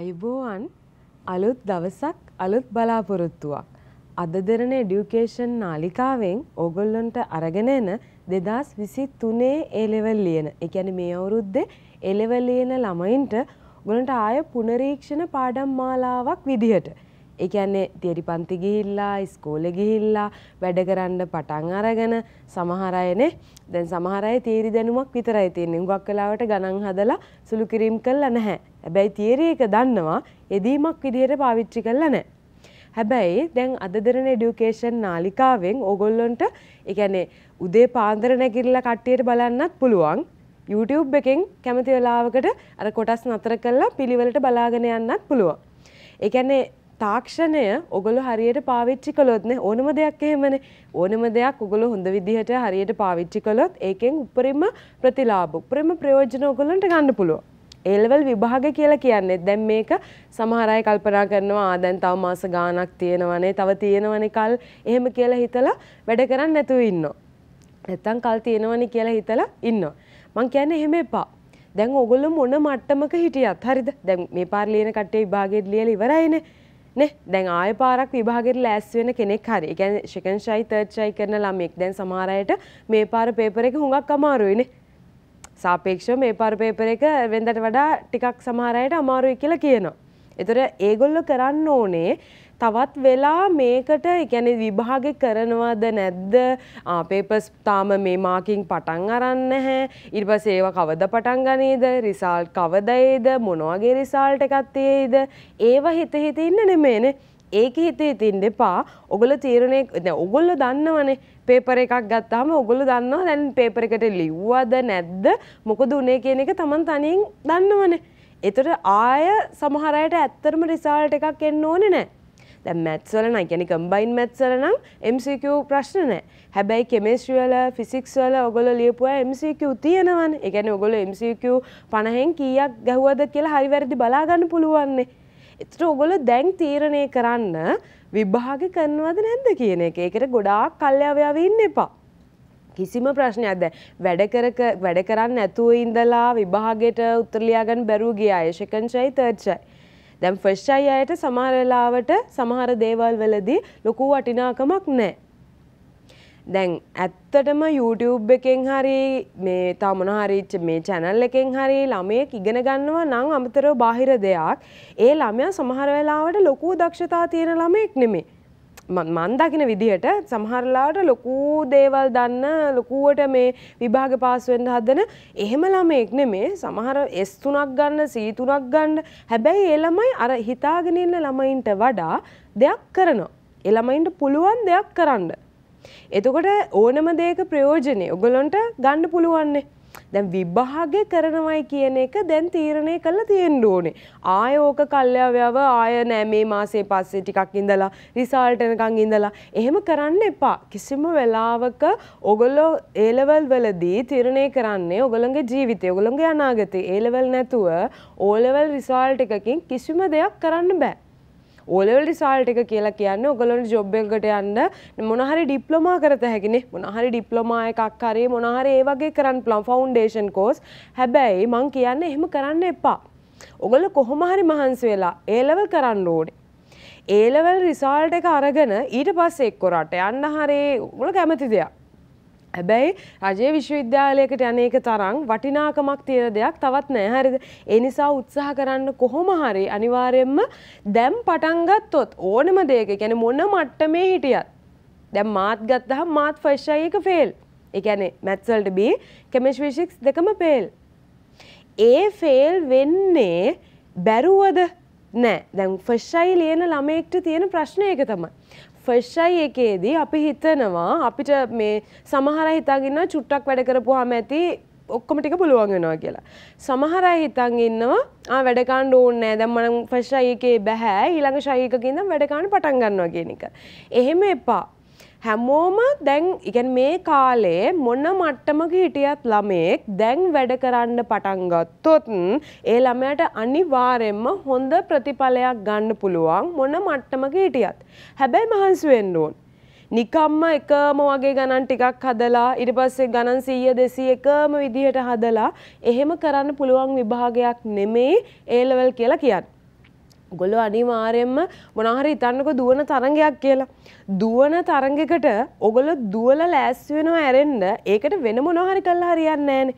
අයිබෝවන් අලුත් දවසක් අලුත් බලාපොරොත්තුවක්. අද දෙරන ඩියුකේෂන් නාලිකාවෙන් ඕගොල්ලොන්ට අරගෙන එන දෙදස් විසි තුනේ ඒලෙවල් ලියන එකැන මේ අවුරුද්දේ එලෙවල් ලියන ළමයින්ට ගොලන්ට ආය පුනරීක්ෂණ පාඩම් මාලාවක් විදිහට. ඒ කියන්නේ තියරි පන්ති ගිහිල්ලා ඉස්කෝලේ ගිහිල්ලා වැඩ කරන්න පටන් අරගෙන සමහර අයනේ දැන් සමහර අය තියරි දැනුමක් විතරයි තියෙන්නේ. හුඟක් වෙලාවට ගණන් හදලා සුළු කිරීම් කළා නැහැ. හැබැයි තියරි එක දන්නවා එදීමක් විදිහට පාවිච්චි කළා නැහැ. හැබැයි දැන් අද දෙරන එඩියුකේෂන් නාලිකාවෙන් ඕගොල්ලොන්ට එකනේ උදේ පාන්දර නැගිරලා කට්ටියට බලන්නත් පුළුවන් YouTube එකෙන් කැමති වෙලාවකට අර කොටස් නතර කරලා පිළිවෙලට බලාගෙන යන්නත් පුළුවන්. ඒ කියන්නේ තාක්ෂණය ඔගොලු හරියට පාවිච්චි කළොත්න ඕනම දෙයක් එහෙමන ඕනම දෙයක් ඔගොලු හොඳ විදිහට හරියට පාවිච්චි කළොත් ඒකෙන් උපරිම ප්‍රතිලාභ උපරිම ප්‍රයෝජන ඔගොලන්ට ගන්න පුළුව. එල්වල් විභාග කියලා කියන්නේ දැන් මේක සමහරයි කල්පනා කරනවා ආදැන් තව මාස ගානක් තියෙනවනේ තව තියෙනවනේ කල් එහෙම කියලා හිතලා වැඩ කරන්න නැතුව ඉන්නවා. නැත්තම් කල් තියෙනවනේ කියලා හිතලා ඉන්නවා. මං කියන්නේ එහෙම එපා. දැන් ඔගොල්ලෝ මොන මට්ටමක හිටියත් හරිද? දැන් මේ පාර ලියන කට්ටිය විභාගෙත් ලියලා ඉවරයිනේ. දැන් ආය පාරක් විභාගෙට ලෑස් වෙන කෙනෙක් හරි. ඒ කියන්නේ සෙකන්ඩ් ෂයි තර්ඩ් ෂයි කරන ළමෙක් දැන් සමහර අයට මේ පාර පේපර් එක හුඟක් අමාරුයිනේ. සාපේක්ෂව මේ පාර පේපර් එක වෙනදට වඩා ටිකක් සමහර අයට අමාරුයි කියලා කියනවා. ඒතර ඒගොල්ලෝ කරන්න ඕනේ තවත් වෙලා මේකට එකැනෙ විභාග කරනවාද නැද්ද පේපස් තාම මේ මාකින් පටන් අරන්න හැ ඉරිපස ඒව කවද පටන් ගනීද රිසාල් කවදයේද මොනවගේ රිසාල්ට එකත්තයේද ඒව හිත හිත ඉන්න නෙමේන ඒක හිතේ තින් දෙපා ඔගොල තීරණය ඔගොල්ල දන්නවනේ පේපර එකක් ගත්තාම ඔගොල්ලෝ දන්නවා දැන් පේපර එකට ලිව්වද නැද්ද මොකද උනේ කියන එක Taman තනියෙන් දන්නවනේ. ඒතර ආය සමහර අයට ඇත්තටම රිසල්ට් එකක් එන්න ඕනේ නැහැ. දැ මැත්සවල නයි ගැන කම්බයින් මැත්සල නම් MCQ ප්‍රශ්න නෑ හැබැයි කෙමේශ්‍රියල ෆිසික්ස්වල ඔගොල ලියපුවා MCQ තියෙනවන් එකන ඔගොල MCQ පණහෙන් කීයක් ගැහුවද කියලා හරිවැරදි බලාගන්න පුළුවන්නේ එතට ඔගොල දැන් තීරණය කරන්න විභාග කරනවද නැද්ද කියන එක එකට ගොඩාක් කල්්‍යාවයාව ඉන්න එපා කිසිම ප්‍රශ්නයක් දැ වැඩ වැඩ කරන්න ඇතුව ඉඳලා විභාගයට උත්තරලයාගන් බැරූ ගිය අයශකංචයි තර්චයි දැම් ෆස්් අයි අයට සමාරලාවට සමහර දේවල් වලදී ලොකු වටිනාකමක් නෑ. දැන් ඇත්තටම YouTube එකෙන් හරි මේ තමනහරිච්ච මේ චැනල් එකෙන් හරි ළමයෙක් ඉගෙන ගන්නවා නම් අමතරව බාහිර දෙයක් ඒ ළමයා සමහර වෙලාවට ලොකු දක්ෂතා තියෙන ළමයෙක් නෙමේ මන් දකින විදිහට සමහරලාට ලොකු දේවල් දන්න ලොකුවට මේ විභාග පාස්වෙන්ඩ හදන එහෙම ළමයෙක් නෙමේ සමහර එස් තුනක් ගන්න සීතුනක් ගන්න හැබැයි ඒ ළමයි අර හිතාගෙන ඉන්න ළමයින්ට වඩා දෙයක් කරනවා. ඒ ළමයින්ට පුළුවන් දෙයක් කරන්න. එතකොට ඕනම දෙයක ප්‍රයෝජනේ ඔගලොන්ට ගන්න පුළුවන්නේ. දැන් විභාග කරනවයි කියන එක දැන් තීරණය කරලා තියෙන්න ඕනේ. ආය ඕක කල්යාවයව ආය නෑ මේ මාසේ පස්සේ ටිකක් ඉඳලා රිසල්ට් එනකන් ඉඳලා එහෙම කරන්න එපා. කිසිම වෙලාවක ඔගොල්ලෝ ඒ ලෙවල් වලදී තීරණය කරන්නේ ඔගොල්ලන්ගේ ජීවිතය, ඔගොල්ලන්ගේ අනාගතය. ඒ ලෙවල් නැතුව ඕ ලෙවල් රිසල්ට් එකකින් කිසිම දෙයක් කරන්න බෑ. ඕලෙවල් රිසාල්ට් එක කියලා කියන්නේ ඔයගොල්ලන්ට ජොබ් එකකට යන්න මොනහරි ඩිප්ලෝමා කරත හැකිනේ මොනහරි ඩිප්ලෝමා එකක් හරි මොනහරි ඒ වගේ කරන්න පුළුවන් ෆවුන්ඩේෂන් කෝස් හැබැයි මං කියන්නේ එහෙම කරන්න එපා ඔගොල්ලෝ කොහොම හරි මහන්සි වෙලා ඒ ලෙවල් කරන්න ඕනේ ඒලවල් රිසාල්ට එක අරගෙන ඊට පස්සේ එක්කොරට යන්න හරේ උගල කැමති දෙයක් හැබැයි රජයේ විශ්වවිද්‍යාලයකට යනක තරම් වටිනාකමක් තියෙන දෙයක් තවත් නෑ හරිද. ඒ නිසා උත්සාහ කරන්න කොහොම හරි අනිවාර්යෙන්ම දැම් පටන්ගත්තොත් ඕනම දෙයක ගැන මොන මට්ටමේ හිටියත්. දැම් මාත් ගත්තහම් මාත් ෆශ්ෂයක ෆෙල්. එකැනේ මැත්සල්ට බී කෙමිශ්විශික්ස් දෙකම පේල්. ඒ ෆෙල් වෙන්නේ බැරුවද නෑ දැන් ෆශ්ෂයි ලියන ළමෙක්ට තියෙන ප්‍රශ්නයක තමයි. ෆර්ෂයි එකේදී අපි හිතනවා අපිට මේ සමහර හිතාගන්න චුට්ටක් වැඩ කරපුහම ඇති ඔක්කොම ටික පුළුවන් වෙනවා කියලා. සමහර අය හිතන් ඉන්නවා ආ වැඩ ගන්න ඕනේ නෑ දැන් මම ෆර්ස්ට් එකේ බෑ ඊළඟ ශෛලියකින් නම් වැඩ ගන්න පටන් ගන්නවා කියන එක. එහෙම එපා. හැමෝම දැන් ඉගැන් මේ කාලේ මොන මට්ටමක හිටියත් ළමයෙක් දැන් වැඩ කරන්න පටන්ගත්තොත් ඒ ළමයට අනිවාරෙන්ම හොඳ ප්‍රතිඵලයක් ගන්න පුළුවන් මොන මට්ටමක හිටියත්. හැබැයි මහන්සුවෙන්න ඕන්. නිකම්ම එකම වගේ ගණන් ටිකක් හදලා ඉට පස්සේ ගණන් සීය දෙසී එකම විදිහට හදලා එහෙම කරන්න පුළුවන් විභාගයක් නෙමෙයි ඒලවල් කියලා කියන්න. ගොල්ල අනිවාරයෙන්ම මොනහරි ඉතන්නක දුවන තරගයක් කියලා. දුවන තරගකට ඔගොල දුවල ලෑස්වෙනවා ඇරෙන්ඩ ඒකට වෙන මොනහරි කල්ලා හරියන්න ෑනේ.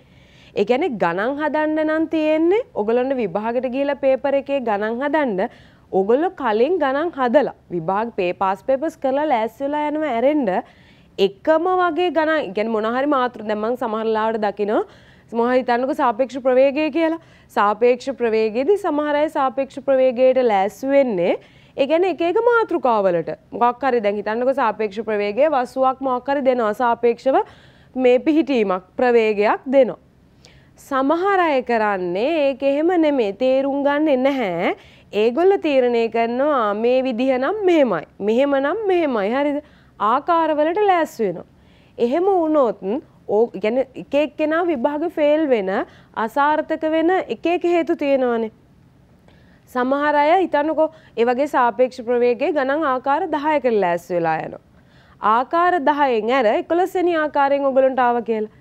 එකැනෙ ගණන් හදන්න නම් තියෙන්නේ ඔගලොන්න විභාගට ගිහිල පේපර එකේ ගණන් හදන්න ඔගොල්ල කලින් ගණන් හදලා විභාග පේ පාස් පේපස් කරලා ලෑස්වෙලා යනවා ඇරෙන්ඩ එකම වගේ ගණන් ගැන මොනහරි මාතෘ දැමං සමහරලාට දකිනවා මහහිතන්නක සාපේක්ෂ ප්‍රවේගය කියලා සාපේක්ෂ ප්‍රවේගේදී සමහරයි සාපේක්ෂ ප්‍රවේගයට ලැස්වෙන්නේ ඒගැන එකක මාතෘකාවලට මොක්කරි දැන් හිතන්නක සාපේක්ෂ ප්‍රවේගේ වස්සුවක් මොක්කරි දෙනවා සාපේක්ෂව මේ පිහිටීමක් ප්‍රවේගයක් දෙනවා. සමහර අය කරන්නේ ඒක එහෙම නෙමේ තේරුම් ගන්න එන්නහැ ඒගොල්ල තීරණය කරනවා මේ විදිහනම් මෙහෙමයි මෙහෙමනම් මෙහෙමයි හරිද ආකාරවලට ලෑස්වෙනවා. එහෙම වුණොත් ඕ ගැන එකෙක් කෙනා විභාග ෆෙල් වෙන අසාර්ථක වෙන එකක හේතු තියෙනවනේ. සමහර අය හිතන්නකෝ ඒ වගේ සාපේක්ෂ ප්‍රවේගයේ ගණන් ආකාර 10කට ලෑස්ති වෙලා යනවා. ආකාර 10න් ඇර 11 වෙනි ආකාරයෙන් ඔයගලන්ට ආව කියලා.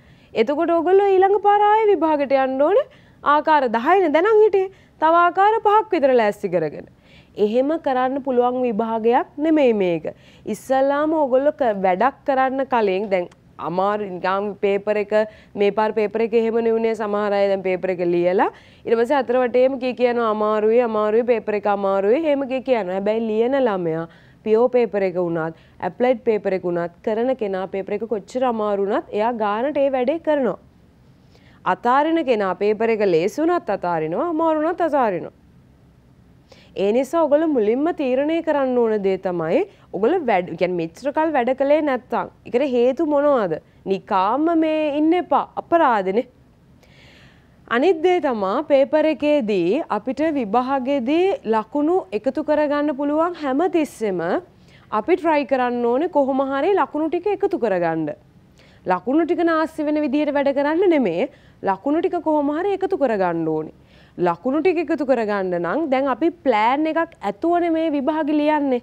එතකොට ඔයගොල්ලෝ ඊළඟ පාර ආයේ විභාගෙට යන්න ඕනේ ආකාර 10නේ දැනන් හිටියේ. තව ආකාර පහක් විතර ලෑස්ති කරගෙන. එහෙම කරන්න පුළුවන් විභාගයක් නෙමෙයි මේක. ඉස්සල්ලාම ඔයගොල්ලෝ වැඩක් කරන්න කලින් දැන් අමාරු නිකම් පේපර් එක මේ පාර පේපර් එක එහෙම නෙවුනේ සමහර අය දැන් පේපර් එක ලියලා ඊට පස්සේ අතර වටේම කී කියනවා අමාරුයි අමාරුයි පේපර් එක අමාරුයි එහෙම කී කියනවා. හැබැයි ලියන ළමයා පියෝ පේපර එක වුණත් ඇප්ලයිඩ් පේපර එක වුණත් කරන කෙනා පේපර එක කොච්චර අමාරු වුණත් එයා ගානට ඒ වැඩේ කරනවා. අතාරින කෙනා පේපර එක ලේසි වුණත් අතාරිනවා අමාරු වුණත් අතාරිනවා. ඒ නිසා ඔගොල මුලින්ම තීරණය කරන්න ඕන දේ තමයි ඔගොල වැඩ ගැන් මිත්‍රකල් වැඩ කළේ නැත්තං එකට හේතු මොනවාද නිකාම මේ ඉන්න එපා අපරාධනේ අනිත්දේ තමා පේපර එකේදී අපිට විභාගෙදී ලකුණු එකතු කරගන්න පුළුවන් හැම තිස්සෙම අපි ට්‍රයි කරන්න ඕනේ කොහොම හරි ලකුණු ටික එකතු කරගන්න. ලකුණු ටික නාස්ති වෙන විදිහට වැඩ කරන්න නෙමේ ලකුණු ටික කොහොම හරි එකතු කරගන්න ඕනේ. ලකුණු ටික එකතු කරගන්න නම් දැන් අපි ප්ලෑන් එකක් ඇතුවන මේ විභාග ලියන්නේ.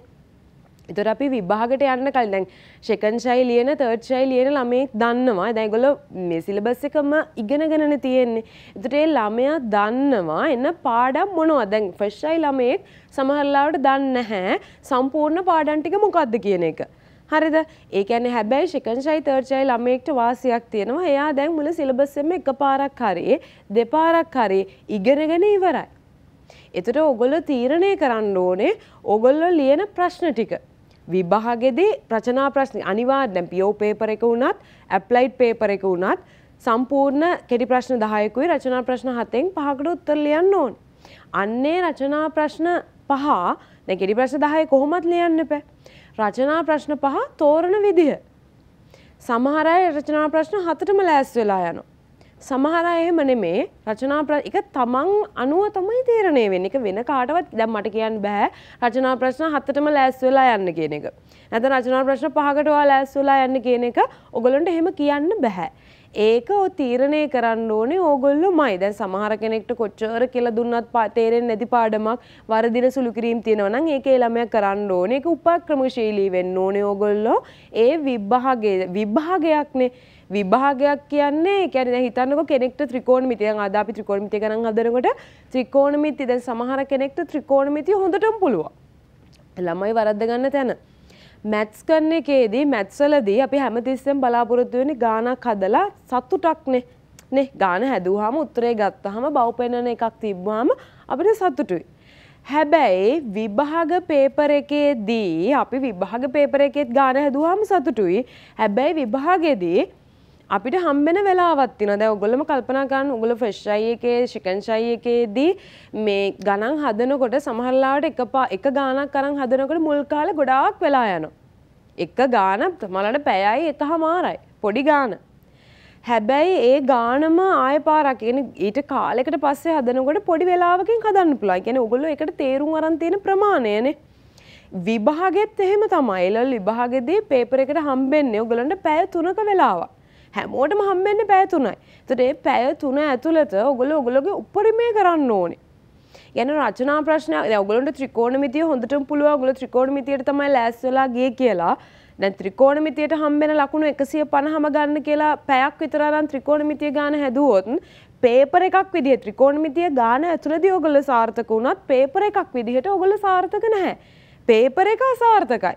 එතොට අපි විභාගට යන්න කල දැන් ශෙකංශයි ලියන තර්ච්චයි ලියන ළමයෙක් දන්නවා දැගොල මේ සිලබස් එකම ඉගෙනගෙනන තියෙන්නේ. එතටේ ළමයා දන්නවා එන්න පාඩම් මොනවා දැන් ෆෙශ්ෂයි ළමයෙක් සමහරලාවට දන්න හැ සම්පූර්ණ පාඩන්ටික මොකක්ද කියන එක. හරිද ඒකන හැබැයි ශිකංශයි තර්චයි ළමෙක්ට වාසියක් තියෙනවා එයා දැන් මුල සිලබස්සෙම එක පාරක් හරේ දෙපාරක් හරේ ඉගෙනගෙන ඉවරයි. එතට ඔගොල්ල තීරණය කරන්න ඕනේ ඔගොල්ලො ලියන ප්‍රශ්න ටික. විභාගෙදී ප්‍රචනා ප්‍රශ්න අනිවාර්යෙන් පියෝ පේපර එක වුණත් ඇප්ලයිඩ් පේපර එක වුණත් සම්පූර්ණ කෙටි ප්‍රශ්න 10කුයි රචනා ප්‍රශ්න 7න් පහකට උත්තර ලියන්න ඕන. අන්නේ රචනා ප්‍රශ්න පහ දැන් කෙටි ප්‍රශ්න 10 කොහොමද ලියන්න බෑ. රචනා ප්‍රශ්න පහ තෝරන විදිහ. සමහර අය රචනා ප්‍රශ්න හතරම ලෑස් වෙලා යනවා. සමහර අය එහෙම නෙමේ රචනා එක තමන් අනුව තමයි තීරණය වෙන්නේ. ඒක වෙන කාටවත් දැන් මට කියන්න බෑ රචනා ප්‍රශ්න හතරම ලෑස් වෙලා යන්න කියන එක. නැත්නම් රචනා ප්‍රශ්න පහකට ඔයාලා ලෑස් වෙලා යන්න කියන එක ඔයගලන්ට එහෙම කියන්න බෑ. ඒක ඔ තීරණය කරන්න ඕනේ ඕගොල්ලෝ මයි දැන් සමහර කෙනෙක්ට කොච්චර කියලා දුන්නත් තේරෙන්නේ නැති පාඩමක් වරදින සුළු කිරීම් තියෙනවා නම් ඒකේ ළමයා කරන්න ඕනේ ඒක උපක්‍රමශීලී වෙන්න ඕනේ ඕගොල්ලෝ ඒ විභාගයේ විභාගයක්නේ විභාගයක් කියන්නේ කැන හිතන්නක කෙනෙක්ට ත්‍රිකෝණමිති දැන් අද අපි ත්‍රිකෝණමිති ගණන් හදනකොට ත්‍රිකෝණමිති දැන් සමහර කෙනෙක්ට ත්‍රිකෝණමිති හොඳටම පුළුවන් ළමයි වරද්ද ගන්න තැන මැත්ස් කරන එකේදී මැත්ස්වලදී අපි හැමතිස්සෙන් බලාපොරොත්තු වෙන්නේ ගානක් හදලා සතුටක්නේ. නේ ගාන හැදුවාම උත්තරේ ගත්තාම බව පෙන්වන එකක් තිබ්බාම අපිට සතුටුයි. හැබැයි විභාග පේපර එකේදී අපි විභාග පේපර එකේත් ගාන හැදුවාම සතුටුයි. හැබැයි විභාගෙදී අපිට හම්බෙන වෙලාවත් තියෙනවා. දැන් ඔයගොල්ලෝම කල්පනා කරන්න ඔයගොල්ලෝ ෆ්‍රෙෂ් ෂයි එකේ චිකන් ෂයි එකේදී මේ ගණන් හදනකොට සමහර ලාවට එකපා එක ගානක් අරන් හදනකොට මුල් කාලේ ගොඩාක් වෙලා යනවා. එක ගාන තමලට පැයයි එකහමාරයි. පොඩි ගාන. හැබැයි ඒ ගානම ආය පාරක් කියන්නේ ඊට කාලයකට පස්සේ හදනකොට පොඩි වෙලාවකින් හදන්න පුළුවන්. කියන්නේ ඔයගොල්ලෝ ඒකට තේරුම් අරන් තියෙන ප්‍රමාණයනේ. විභාගෙත් එහෙම තමයි. එළවලු විභාගෙදී පේපර් එකට හම්බෙන්නේ ඔයගොල්ලන්ට පැය 3ක වෙලාවක්. හැමෝටම හම්බෙන්න පැය තුනයි. එතකොට මේ පැය තුන ඇතුළත ඔයගොල්ලෝ ඔයගොල්ලෝගේ උපරිමය කරන්න ඕනේ. යන රචනා ප්‍රශ්න ඔගලන්ට ත්‍රිකෝණමිතිය හොඳටම පුළුවන් ඔගොල්ලෝ ත්‍රිකෝණමිතියට තමයි ලෑස් වෙලා ගියේ කියලා. දැන් ත්‍රිකෝණමිතියට හම්බෙන ලකුණු 150ම ගන්න කියලා පැයක් විතර නම් ත්‍රිකෝණමිතිය ගන්න හැදුවොත් පේපර් එකක් විදිහට ත්‍රිකෝණමිතිය ගන්න ඇතුළතදී ඔයගොල්ලෝ සාර්ථක වුණත් පේපර් එකක් විදිහට ඔයගොල්ලෝ සාර්ථක නැහැ. පේපර් එක අසාර්ථකයි.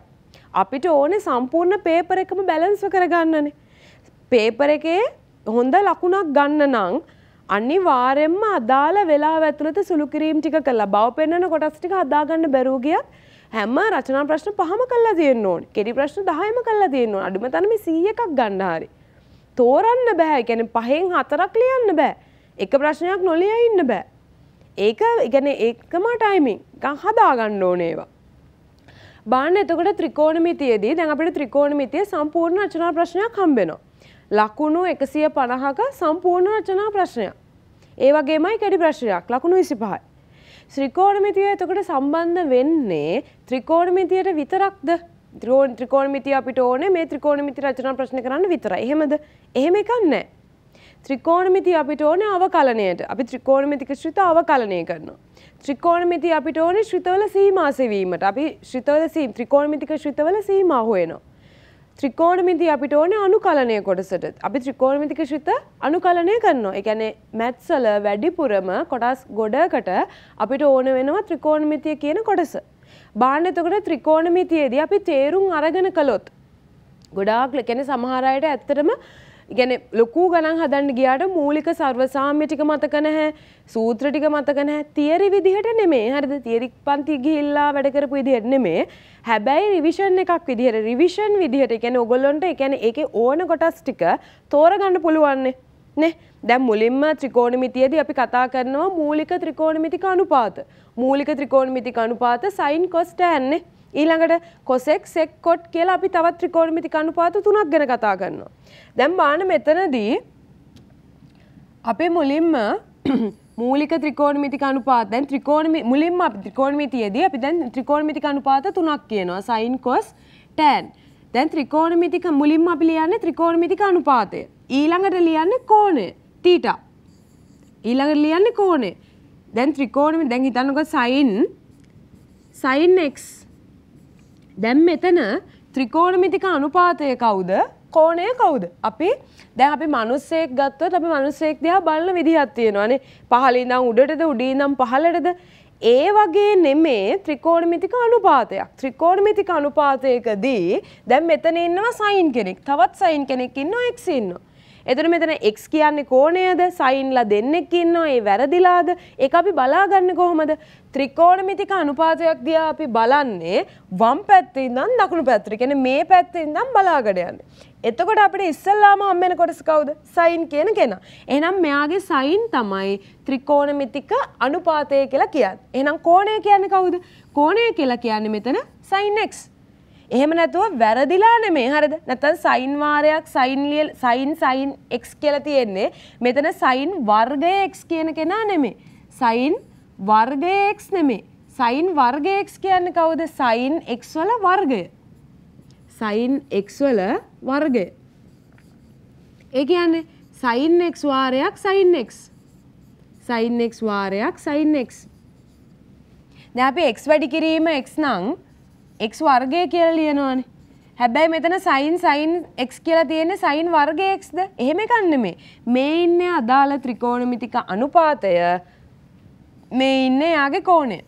අපිට ඕනේ සම්පූර්ණ පේපර් එකම බැලන්ස් කරගන්නනේ. පේපර එකේ හොඳ ලකුණක් ගන්න නම් අනිවාර්යෙන්ම අදාළ වෙලාව ඇතුළත සුළු කිරීම් ටික කළා. බව පෙන්වන කොටස් ටික හදාගන්න බැරුව ගියත් හැම රචනා ප්‍රශ්න පහම කළා තියෙන්න ඕනේ. කෙටි ප්‍රශ්න 10ම කළා තියෙන්න ඕනේ. අඩුම තරමේ 100ක් ගන්න හරි. තෝරන්න බෑ. ඒ කියන්නේ පහෙන් හතරක් ලියන්න බෑ. එක ප්‍රශ්නයක් නොලිය ඉන්න බෑ. ඒක කියන්නේ ඒකම ටයිමින්. නිකන් හදාගන්න ඕනේ ඒවා. බාන්න එතකොට ත්‍රිකෝණමිතියේදී දැන් අපිට ත්‍රිකෝණමිතිය සම්පූර්ණ රචනා ප්‍රශ්නයක් හම්බ වෙනවා. ලකුණු එකසිය පණහක සම්පූර්ණ රචනා ප්‍රශ්නයක්. ඒ වගේමයි කැඩි ප්‍රශ්නයක් ලකුණු විසි පහයි. ත්‍රිකෝණමිතිය එතකොට සම්බන්ධ වෙන්නේ ත්‍රිකෝණමිතියට විතරක්ද ද්‍රෝන් ත්‍රිකෝණමිතිය අපිට ඕනේ මේ ත්‍රිකෝණමිති රචනා ප්‍රශ්න කරන්න විතරයි. එහෙමද? එහෙම එකක් නැහැ. ත්‍රිකෝණමිතිය අපිට ඕනේ අවකලණයට. අපි ත්‍රිකෝණමිතික ශ්‍රිත අවකලණය කරනවා. ත්‍රිකෝණමිතිය අපිට ඕනේ ශ්‍රිතවල සීමා සෙවීමට. අපි ශ්‍රිතවල සීම ත්‍රිකෝණමිතික ශ්‍රිතවල සීමා හොයනවා. ත්‍රිකෝණමිති අපිට ඕන අනුකලනය කොටසට අපි ත්‍රිකෝණමිතික ශිත අනුකලනය කරනවා එකැනෙ මැත්සල වැඩිපුරම කොටස් ගොඩකට අපිට ඕන වෙනවා ත්‍රිකෝණමිතිය කියන කොටස. බාණ්ඩතකොට ත්‍රිකෝණමිතියේදී අපි තේරුම් අරගෙන කළොත්. ගොඩාක් ලකැන සමහරයට ඇත්තටම ඉගැන ලොකු ගණන් හදන්න ගියාට මූලික සර්වසාම්‍ය ටික මතක නැහැ සූත්‍ර ටික මතක නැහැ තියරි විදිහට නෙමේ හරිද තියරි පන්ති ගිහිල්ලා වැඩ කරපු විදිහට නෙමේ හැබැයි රිවිෂන් එකක් විදිහට රිවිෂන් විදිහට කියන්නේ ඔයගොල්ලන්ට කියන්නේ ඒකේ ඕන කොටස් ටික තෝරගන්න පුළුවන්නේ නේ දැන් මුලින්ම ත්‍රිකෝණමිතියේදී අපි කතා කරනවා මූලික ත්‍රිකෝණමිතික අනුපාත මූලික ත්‍රිකෝණමිතික අනුපාත sin cos tan නේ ඊළඟට කොසෙක් සෙක් කොට් කියලා අපි තවත් ත්‍රිකෝණමිති කණුපාත තුනක් ගැන කතා කරනවා. දැන් බාන මෙතනදී අපි මුලින්ම මූලික ත්‍රිකෝණමිති කණුපාත දැන් ත්‍රිකෝණමි මුලින්ම අපි ත්‍රිකෝණමිතියේදී අපි දැන් ත්‍රිකෝණමිති කණුපාත තුනක් කියනවා sin cos tan. දැන් ත්‍රිකෝණමිතික මුලින්ම අපි ලියන්නේ ත්‍රිකෝණමිතික අනුපාතය. ඊළඟට ලියන්නේ කෝණය තීටා. ඊළඟට ලියන්නේ කෝණය. දැන් ත්‍රිකෝණමි දැන් හිතන්නකෝ sin sin x දැන් මෙතන ත්‍රිකෝණමිතික අනුපාතය කවුද? කෝණය කවුද? අපි දැන් අපි මිනිස්සෙක් ගත්තොත් අපි මිනිස්සෙක් දිහා බලන විදිහක් තියෙනවානේ. පහළ ඉඳන් උඩටද උඩින් ඉඳන් පහළටද ඒ වගේ නෙමේ ත්‍රිකෝණමිතික අනුපාතයක්. ත්‍රිකෝණමිතික අනුපාතයකදී දැන් මෙතන ඉන්නවා සයින් කෙනෙක්. තවත් සයින් කෙනෙක් ඉන්නවා x ඉන්නවා. එතන මෙතන x කියන්නේ කෝණයද? සයින්ලා දෙන්නෙක් ඉන්නවා. ඒ වැරදිලාද? ඒක අපි බලාගන්නේ කොහොමද? ත්‍රිකෝණමිතික අනුපාතයක් දිහා අපි බලන්නේ වම් පැත්තේ ඉඳන් දකුණු පැත්තට. කියන්නේ මේ පැත්තේ ඉඳන් බලාගෙන යන්නේ. එතකොට අපිට ඉස්සල්ලාම හම්බෙන කොටස කවුද? සයින් කියන කෙනා. එහෙනම් මෙයාගේ සයින් තමයි ත්‍රිකෝණමිතික අනුපාතය කියලා කියන්නේ. එහෙනම් කෝණය කියන්නේ කවුද? කෝණය කියලා කියන්නේ මෙතන sin x. එහෙම නැතුව වැරදිලා නෙමේ හරිද? නැත්නම් sin වාරයක් sin sin sin x කියලා තියෙන්නේ. මෙතන sin වර්ගය x කියන කෙනා නෙමේ. sin වර්ගය x නෙමෙයි. sin වර්ගය x කියන්නේ කවුද? sin x වල වර්ගය. sin x වල වර්ගය. ඒ කියන්නේ sin x වාරයක් sin x. sin x වාරයක් sin x. දැන් අපි x වැඩි කිරීම x නම් x වර්ගය කියලා ලියනවානේ. හැබැයි මෙතන සයින් සයින් x කියලා තියෙන්නේ සයින් වර්ගය xද? එහෙම එකක් නෙමෙයි. මේ ඉන්නේ අදාළ ත්‍රිකෝණමිතික අනුපාතය මේ ඉන්නේ යාගේ කෝණය.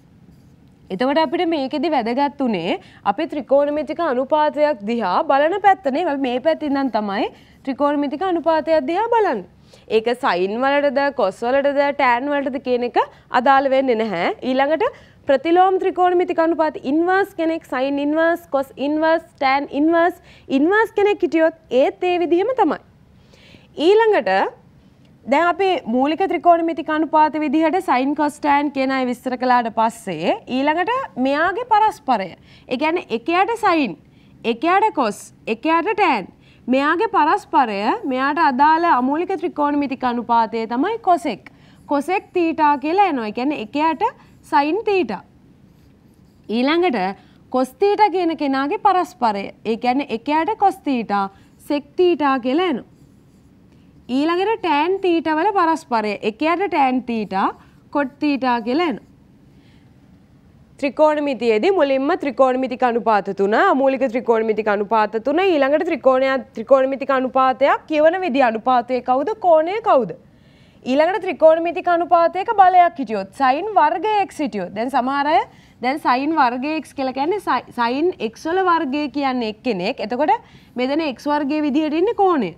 එතකොට අපිට මේකෙදි වැදගත් උනේ අපි ත්‍රිකෝණමිතික අනුපාතයක් දිහා බලන පැත්තනේ මේ පැත්තින්නම් තමයි ත්‍රිකෝණමිතික අනුපාතයක් දිහා බලන්න. ඒක සයින් වලටද කොස් වලටද ටෑන් වලටද කියන එක අදාළ වෙන්නේ නැහැ. ඊළඟට ප්‍රතිලෝම ත්‍රිකෝණමිතික අනුපාත ඉන්වර්ස් කෙනෙක් sine inverse cos inverse tan inverse inverse කෙනෙක් හිටියොත් ඒත් ඒ විදිහම තමයි. ඊළඟට දැන් අපි මූලික ත්‍රිකෝණමිතික අනුපාත විදිහට සයින් cos tan කියන අය විස්තර කළාට පස්සේ ඊළඟට මෙයාගේ පරස්පරය. ඒ කියන්නේ එකයට සයින්, එකයට cos, එකයට tan. මෙයාගේ පරස්පරය මෙයාට අදාළ අමූලික ත්‍රිකෝණමිතික අනුපාතය තමයි cosec. cosec theta කියලා එනවා. ඒ කියන්නේ එකයට sin theta. ඊළඟට cos theta කියන කෙනාගේ පරස්පරය. ඒ කියන්නේ එකයට cos theta, sec theta කියලා එනවා. ඊළඟට ටෑන් තීටා වල පරස්පරය. එකයට ටෑන් තීටා කොට් තීටා කියලා එනවා. ත්‍රිකෝණමිතියේදී මුලින්ම ත්‍රිකෝණමිතික අනුපාත තුන, අමූලික ත්‍රිකෝණමිතික අනුපාත තුන, ඊළඟට ත්‍රිකෝණයක් ත්‍රිකෝණමිතික අනුපාතයක් කියවන විදි අනුපාතය කවුද? කෝණය කවුද? ඊළඟට ත්‍රිකෝණමිතික අනුපාතයක බලයක් හිටියොත් sin වර්ග x හිටියොත් දැන් සමහර අය දැන් sin වර්ගය x කියලා කියන්නේ sin x වල වර්ගය කියන්නේ එක්කෙනෙක්. එතකොට මෙතන x වර්ගයේ විදිහට ඉන්නේ කෝණය.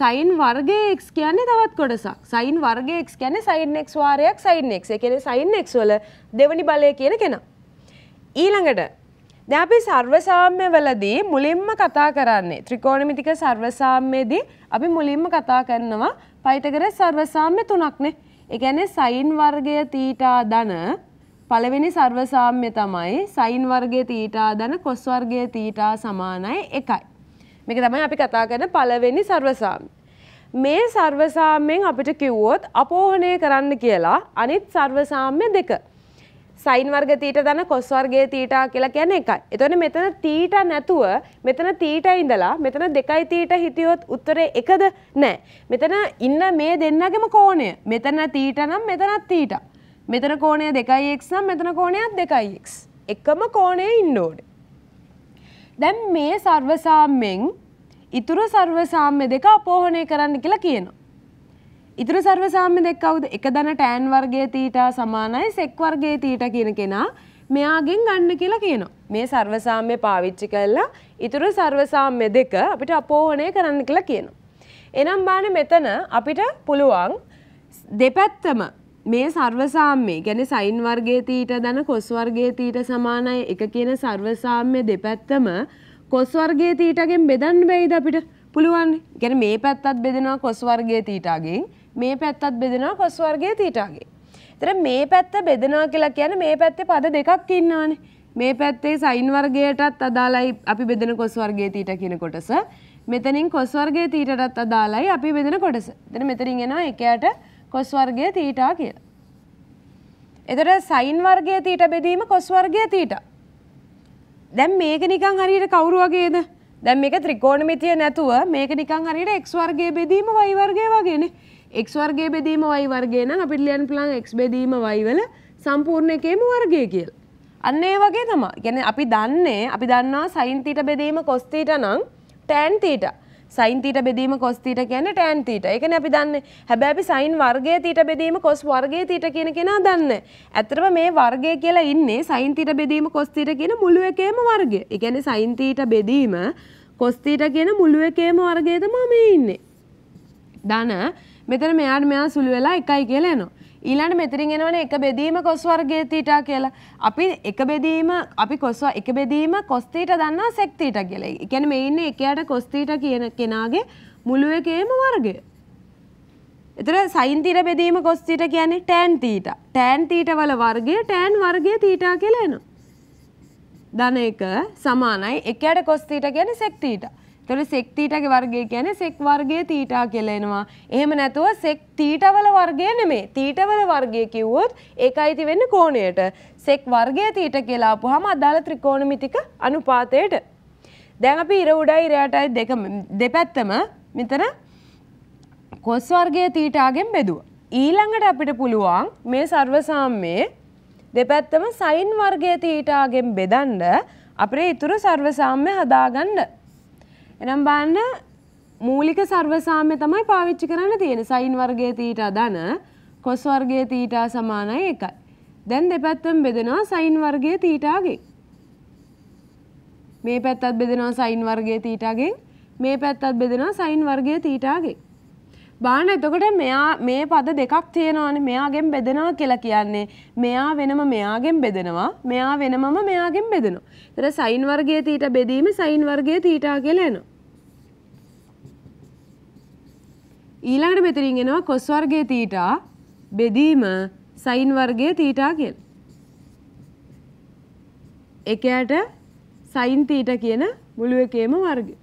සයින් වර්ගය x කියන්නේ තවත් කොටසක්. සයින් වර්ගය x කියන්නේ සයින් x වාරයක් සයින් x. ඒ කියන්නේ සයින් x වල දෙවනි බලය කියන කෙනා. ඊළඟට දැන් අපි සර්වසාම්‍ය වලදී මුලින්ම කතා කරන්නේ ත්‍රිකෝණමිතික සර්වසාම්‍යයේදී අපි මුලින්ම කතා කරනවා පයිතගරස් සර්වසාම්‍ය තුනක්නේ. ඒ කියන්නේ සයින් වර්ගය තීටා ධන පළවෙනි සර්වසාම්‍ය තමයි සයින් වර්ගය තීටා ධන කොස් වර්ගය තීටා සමානයි 1යි. මේක තමයි අපි කතා කරන පළවෙනි සර්වසාමය. මේ සර්වසාමයෙන් අපිට කිව්වොත් අපෝහණය කරන්න කියලා අනිත් සර්වසාම්‍ය දෙක. සයින් වර්ග තීට දන කොස් වර්ගයේ තීටා කියලා කියන්නේ එකයි. එතකොට මෙතන තීටා නැතුව මෙතන තීටා ඉඳලා මෙතන දෙකයි තීටා හිටියොත් උත්තරේ එකද? නෑ. මෙතන ඉන්න මේ දෙන්නගේම කෝණය. මෙතන තීටා නම් මෙතනත් තීටා. මෙතන කෝණය 2x නම් මෙතන කෝණයත් 2x. එකම කෝණයේ ඉන්න ඕනේ. දැන් මේ සර්වසාම්මෙන් ඉතුරු සර්වසාම්‍ය දෙක අපෝහණය කරන්න කියලා කියනවා. ඉතුරු සර්වසාම්‍ය දෙක කවුද? එක දන ටෑන් වර්ගයේ තීටා සමානයි සෙක් වර්ගයේ තීටා කියන කෙනා මෙයාගෙන් ගන්න කියලා කියනවා. මේ සර්වසාම්‍ය පාවිච්චි කරලා ඉතුරු සර්වසාම්‍ය දෙක අපිට අපෝහණය කරන්න කියලා කියනවා. එනම් බාන මෙතන අපිට පුළුවන් දෙපැත්තම මේ සර්වසාම්‍ය ගැන සයින් වර්ගයේ තීට දන කොස් වර්ගයේ තීට සමානයි එක කියන සර්වසාම්‍ය දෙපැත්තම කොස් වර්ගයේ තීටගෙන් බෙදන්න බැයිද අපිට පුළුවන්. ගැන මේ පැත්තත් බෙදෙනවා කොස් වර්ගයේ තීටගෙන් මේ පැත්තත් බෙදෙනවා කොස් වර්ගයේ තීටගෙන්. එතන මේ පැත්ත බෙදෙනවා කියලා කියන්නේ මේ පැත්තේ පද දෙකක් ඉන්නවානේ. මේ පැත්තේ සයින් වර්ගයටත් අදාළයි අපි බෙදෙන කොස් වර්ගයේ තීට කියන කොටස. මෙතනින් කොස් වර්ගයේ තීටටත් අදාළයි අපි බෙදෙන කොටස. එතන මෙතනින් එනවා 1ට කොස් වර්ගය තීටා කියලා. එතකොට සයින් වර්ගය තීට බෙදීම කොස් වර්ගය තීටා. දැන් මේක නිකන් හරියට කවුරු වගේද? දැන් මේක ත්‍රිකෝණමිතිය නැතුව මේක නිකන් හරියට x වර්ගයේ බෙදීම y වර්ගය වගේනේ. x වර්ගයේ බෙදීම y වර්ගය නම් අපිට ලියන්න පුළුවන් x බෙදීම y වල සම්පූර්ණ එකේම වර්ගය කියලා. අන්න ඒ වගේ තමයි. කියන්නේ අපි දන්නේ අපි දන්නවා sin θ බෙදීම cos θ නම් tan θ. සයින් තීට බෙදීම කොස් තීට කියන්නේ ටෑන් තීට. ඒකනේ අපි දන්නේ. හැබැයි අපි සයින් වර්ගයේ තීට බෙදීම කොස් වර්ගයේ තීට කියන කෙනා දන්නේ. ඇත්තටම මේ වර්ගය කියලා ඉන්නේ සයින් තීට බෙදීම කොස් තීට කියන මුළු එකේම වර්ගය. ඒ කියන්නේ සයින් තීට බෙදීම කොස් තීට කියන මුළු එකේම වර්ගය තමයි මේ ඉන්නේ. ධන මෙතන මෙයාට මෙයා සුළු වෙලා එකයි කියලා එනවා. ඊළඟ මෙතරින් එනවනේ එක බෙදීම කොස් වර්ගයේ තීටා කියලා. අපි එක බෙදීම අපි කොස් එක බෙදීම කොස් තීටා දන්නා සෙක් තීටා කියලා. ඒ කියන්නේ මේ ඉන්නේ එකයට කොස් තීටා කියන කෙනාගේ මුළු එකේම වර්ගය. එතන සයින් තීට බෙදීම කොස් තීටා කියන්නේ ටෑන් තීටා. ටෑන් තීටා වල වර්ගය ටෑන් වර්ගයේ තීටා කියලා එනවා. ධන එක සමානයි එකයට කොස් තීටා කියන්නේ සෙක් තීටා. තොට සෙක් තීටගේ වර්ගය කියන සෙක් වර්ගය තීටා කියලෙනවා. එහෙම නැතුව සෙක් තීටවල වර්ගය නෙමේ තීටවල වර්ගය කිව්වොත් ඒක අයිති වෙන්න කෝණයට. සෙක් වර්ගය තීට කියලා පුහම අදාළ ත්‍රිකෝණමිතික අනුපාතයට. දැන් අපි ඉර උඩයි ඉර යටයි දෙකම දෙපැත්තම මෙතන කොස් වර්ගය තීටාගෙන් බෙදුවා. ඊළඟට අපිට පුළුවන් මේ සර්ව සාම්‍යයේ දෙපැත්තම සයින් වර්ගය තීටාගෙන් බෙදන්න අපේ ඉතුරු සර්ව සාම්‍ය හදාගන්න. එනම් බන්න මූලික සර්වසාමය තමයි පාවිච්චි කරන්න තියෙන සයින් වර්ගය තීටා ධන කොස් වර්ගය තීටා සමානයි එකයි. දැන් දෙපැත්තම බෙදෙනවා සයින් වර්ගය තීටාගෙන්. මේ පැත්තත් බෙදෙනවා සයින් වර්ගය තීටාගෙන් මේ පැත්තත් බෙදෙනවා සයින් වර්ගය තීටාගෙන්. බාන එතකොට මෙයා මේ පද දෙකක් තියෙනවානේ මෙයාගෙන් බෙදෙනවා කියලා කියන්නේ මෙයා වෙනම මෙයාගෙන් බෙදෙනවා මෙයා වෙනමම මෙයාගෙන් බෙදෙනවා. ඒතර සයින් වර්ගයේ තීට බෙදීම සයින් වර්ගයේ තීටා කියලා එනවා. ඊළඟට මෙතනින් එනවා කොස් වර්ගයේ තීටා බෙදීම සයින් වර්ගයේ තීටා කියන. එකයට සයින් තීටා කියන මුළු එකේම වර්ගය.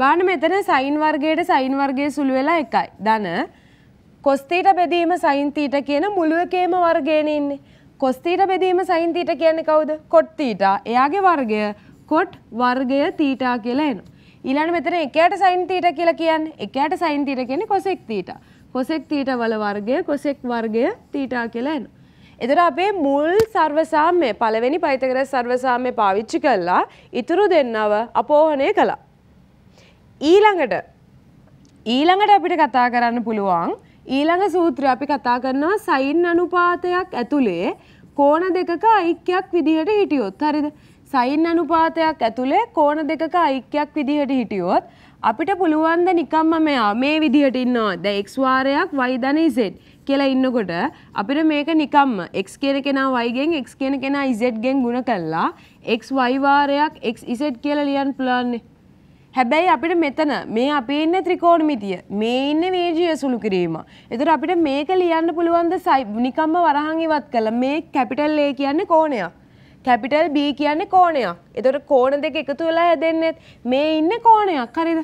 බාන්න මෙතන සයින් වර්ගයට සයින් වර්ගයේ සුළු වෙලා එකයි. ධන කොස් තීටා බෙදීම සයින් තීටා කියන මුළු එකේම වර්ගයනේ ඉන්නේ. කොස් තීටා බෙදීම සයින් තීටා කියන්නේ කවුද? Cot theta. එයාගේ වර්ගය කොට් වර්ගය තීටා කියලා එනවා. ඊළඟ මෙතන එකයට sin θ කියලා කියන්නේ එකයට sin θ කියන්නේ cosec θ. cosec θ වල වර්ගය cosec වර්ගය θ කියලා එනවා. එතට අපේ මුල් සර්වසාමය පළවෙනි පයිතකරස් සර්වසාමය පාවිච්චි කරලා ඉතුරු දෙන්නව අපෝහනය කළා. ඊළඟට ඊළඟට අපිට කතා කරන්න පුළුවන් ඊළඟ සූත්‍ර අපි කතා කරනවා සයින් අනුපාතයක් ඇතුළේ කෝණ දෙකක අයික්‍යයක් විදිහට හිටියොත් හරිද සයින් අනුපාතයක් ඇතුළේ කෝණ දෙකක අයික්‍යයක් විදිහට හිටියොත් අපිට පුළුවන් ද නිකම්ම මෙයා මේ විදිහට ඉන්නවා. දැන් x වාරයක් y ධන z කියලා ඉන්නකොට අපිට මේක නිකම්ම x කියන කෙනා y ගෙන් x කියන කෙනා z ගෙන් ගුණ කළා x y වාරයක් x z කියලා ලියන්න පුළුවන්. හැබැයි අපිට මෙතන මේ අපි ඉන්නේ ත්‍රිකෝණමිතිය. මේ ඉන්නේ වේජය සුළු කිරීම. ඒතර අපිට මේක ලියන්න පුළුවන් ද නිකම්ම වරහන් ඉවත් කළා. මේ කැපිටල් A කියන්නේ කෝණයක්. කැපිටල් B කියන්නේ කෝණයක්. එතකොට කෝණ දෙක එකතු වෙලා හැදෙන්නේ මේ ඉන්නේ කෝණයක්. හරිද?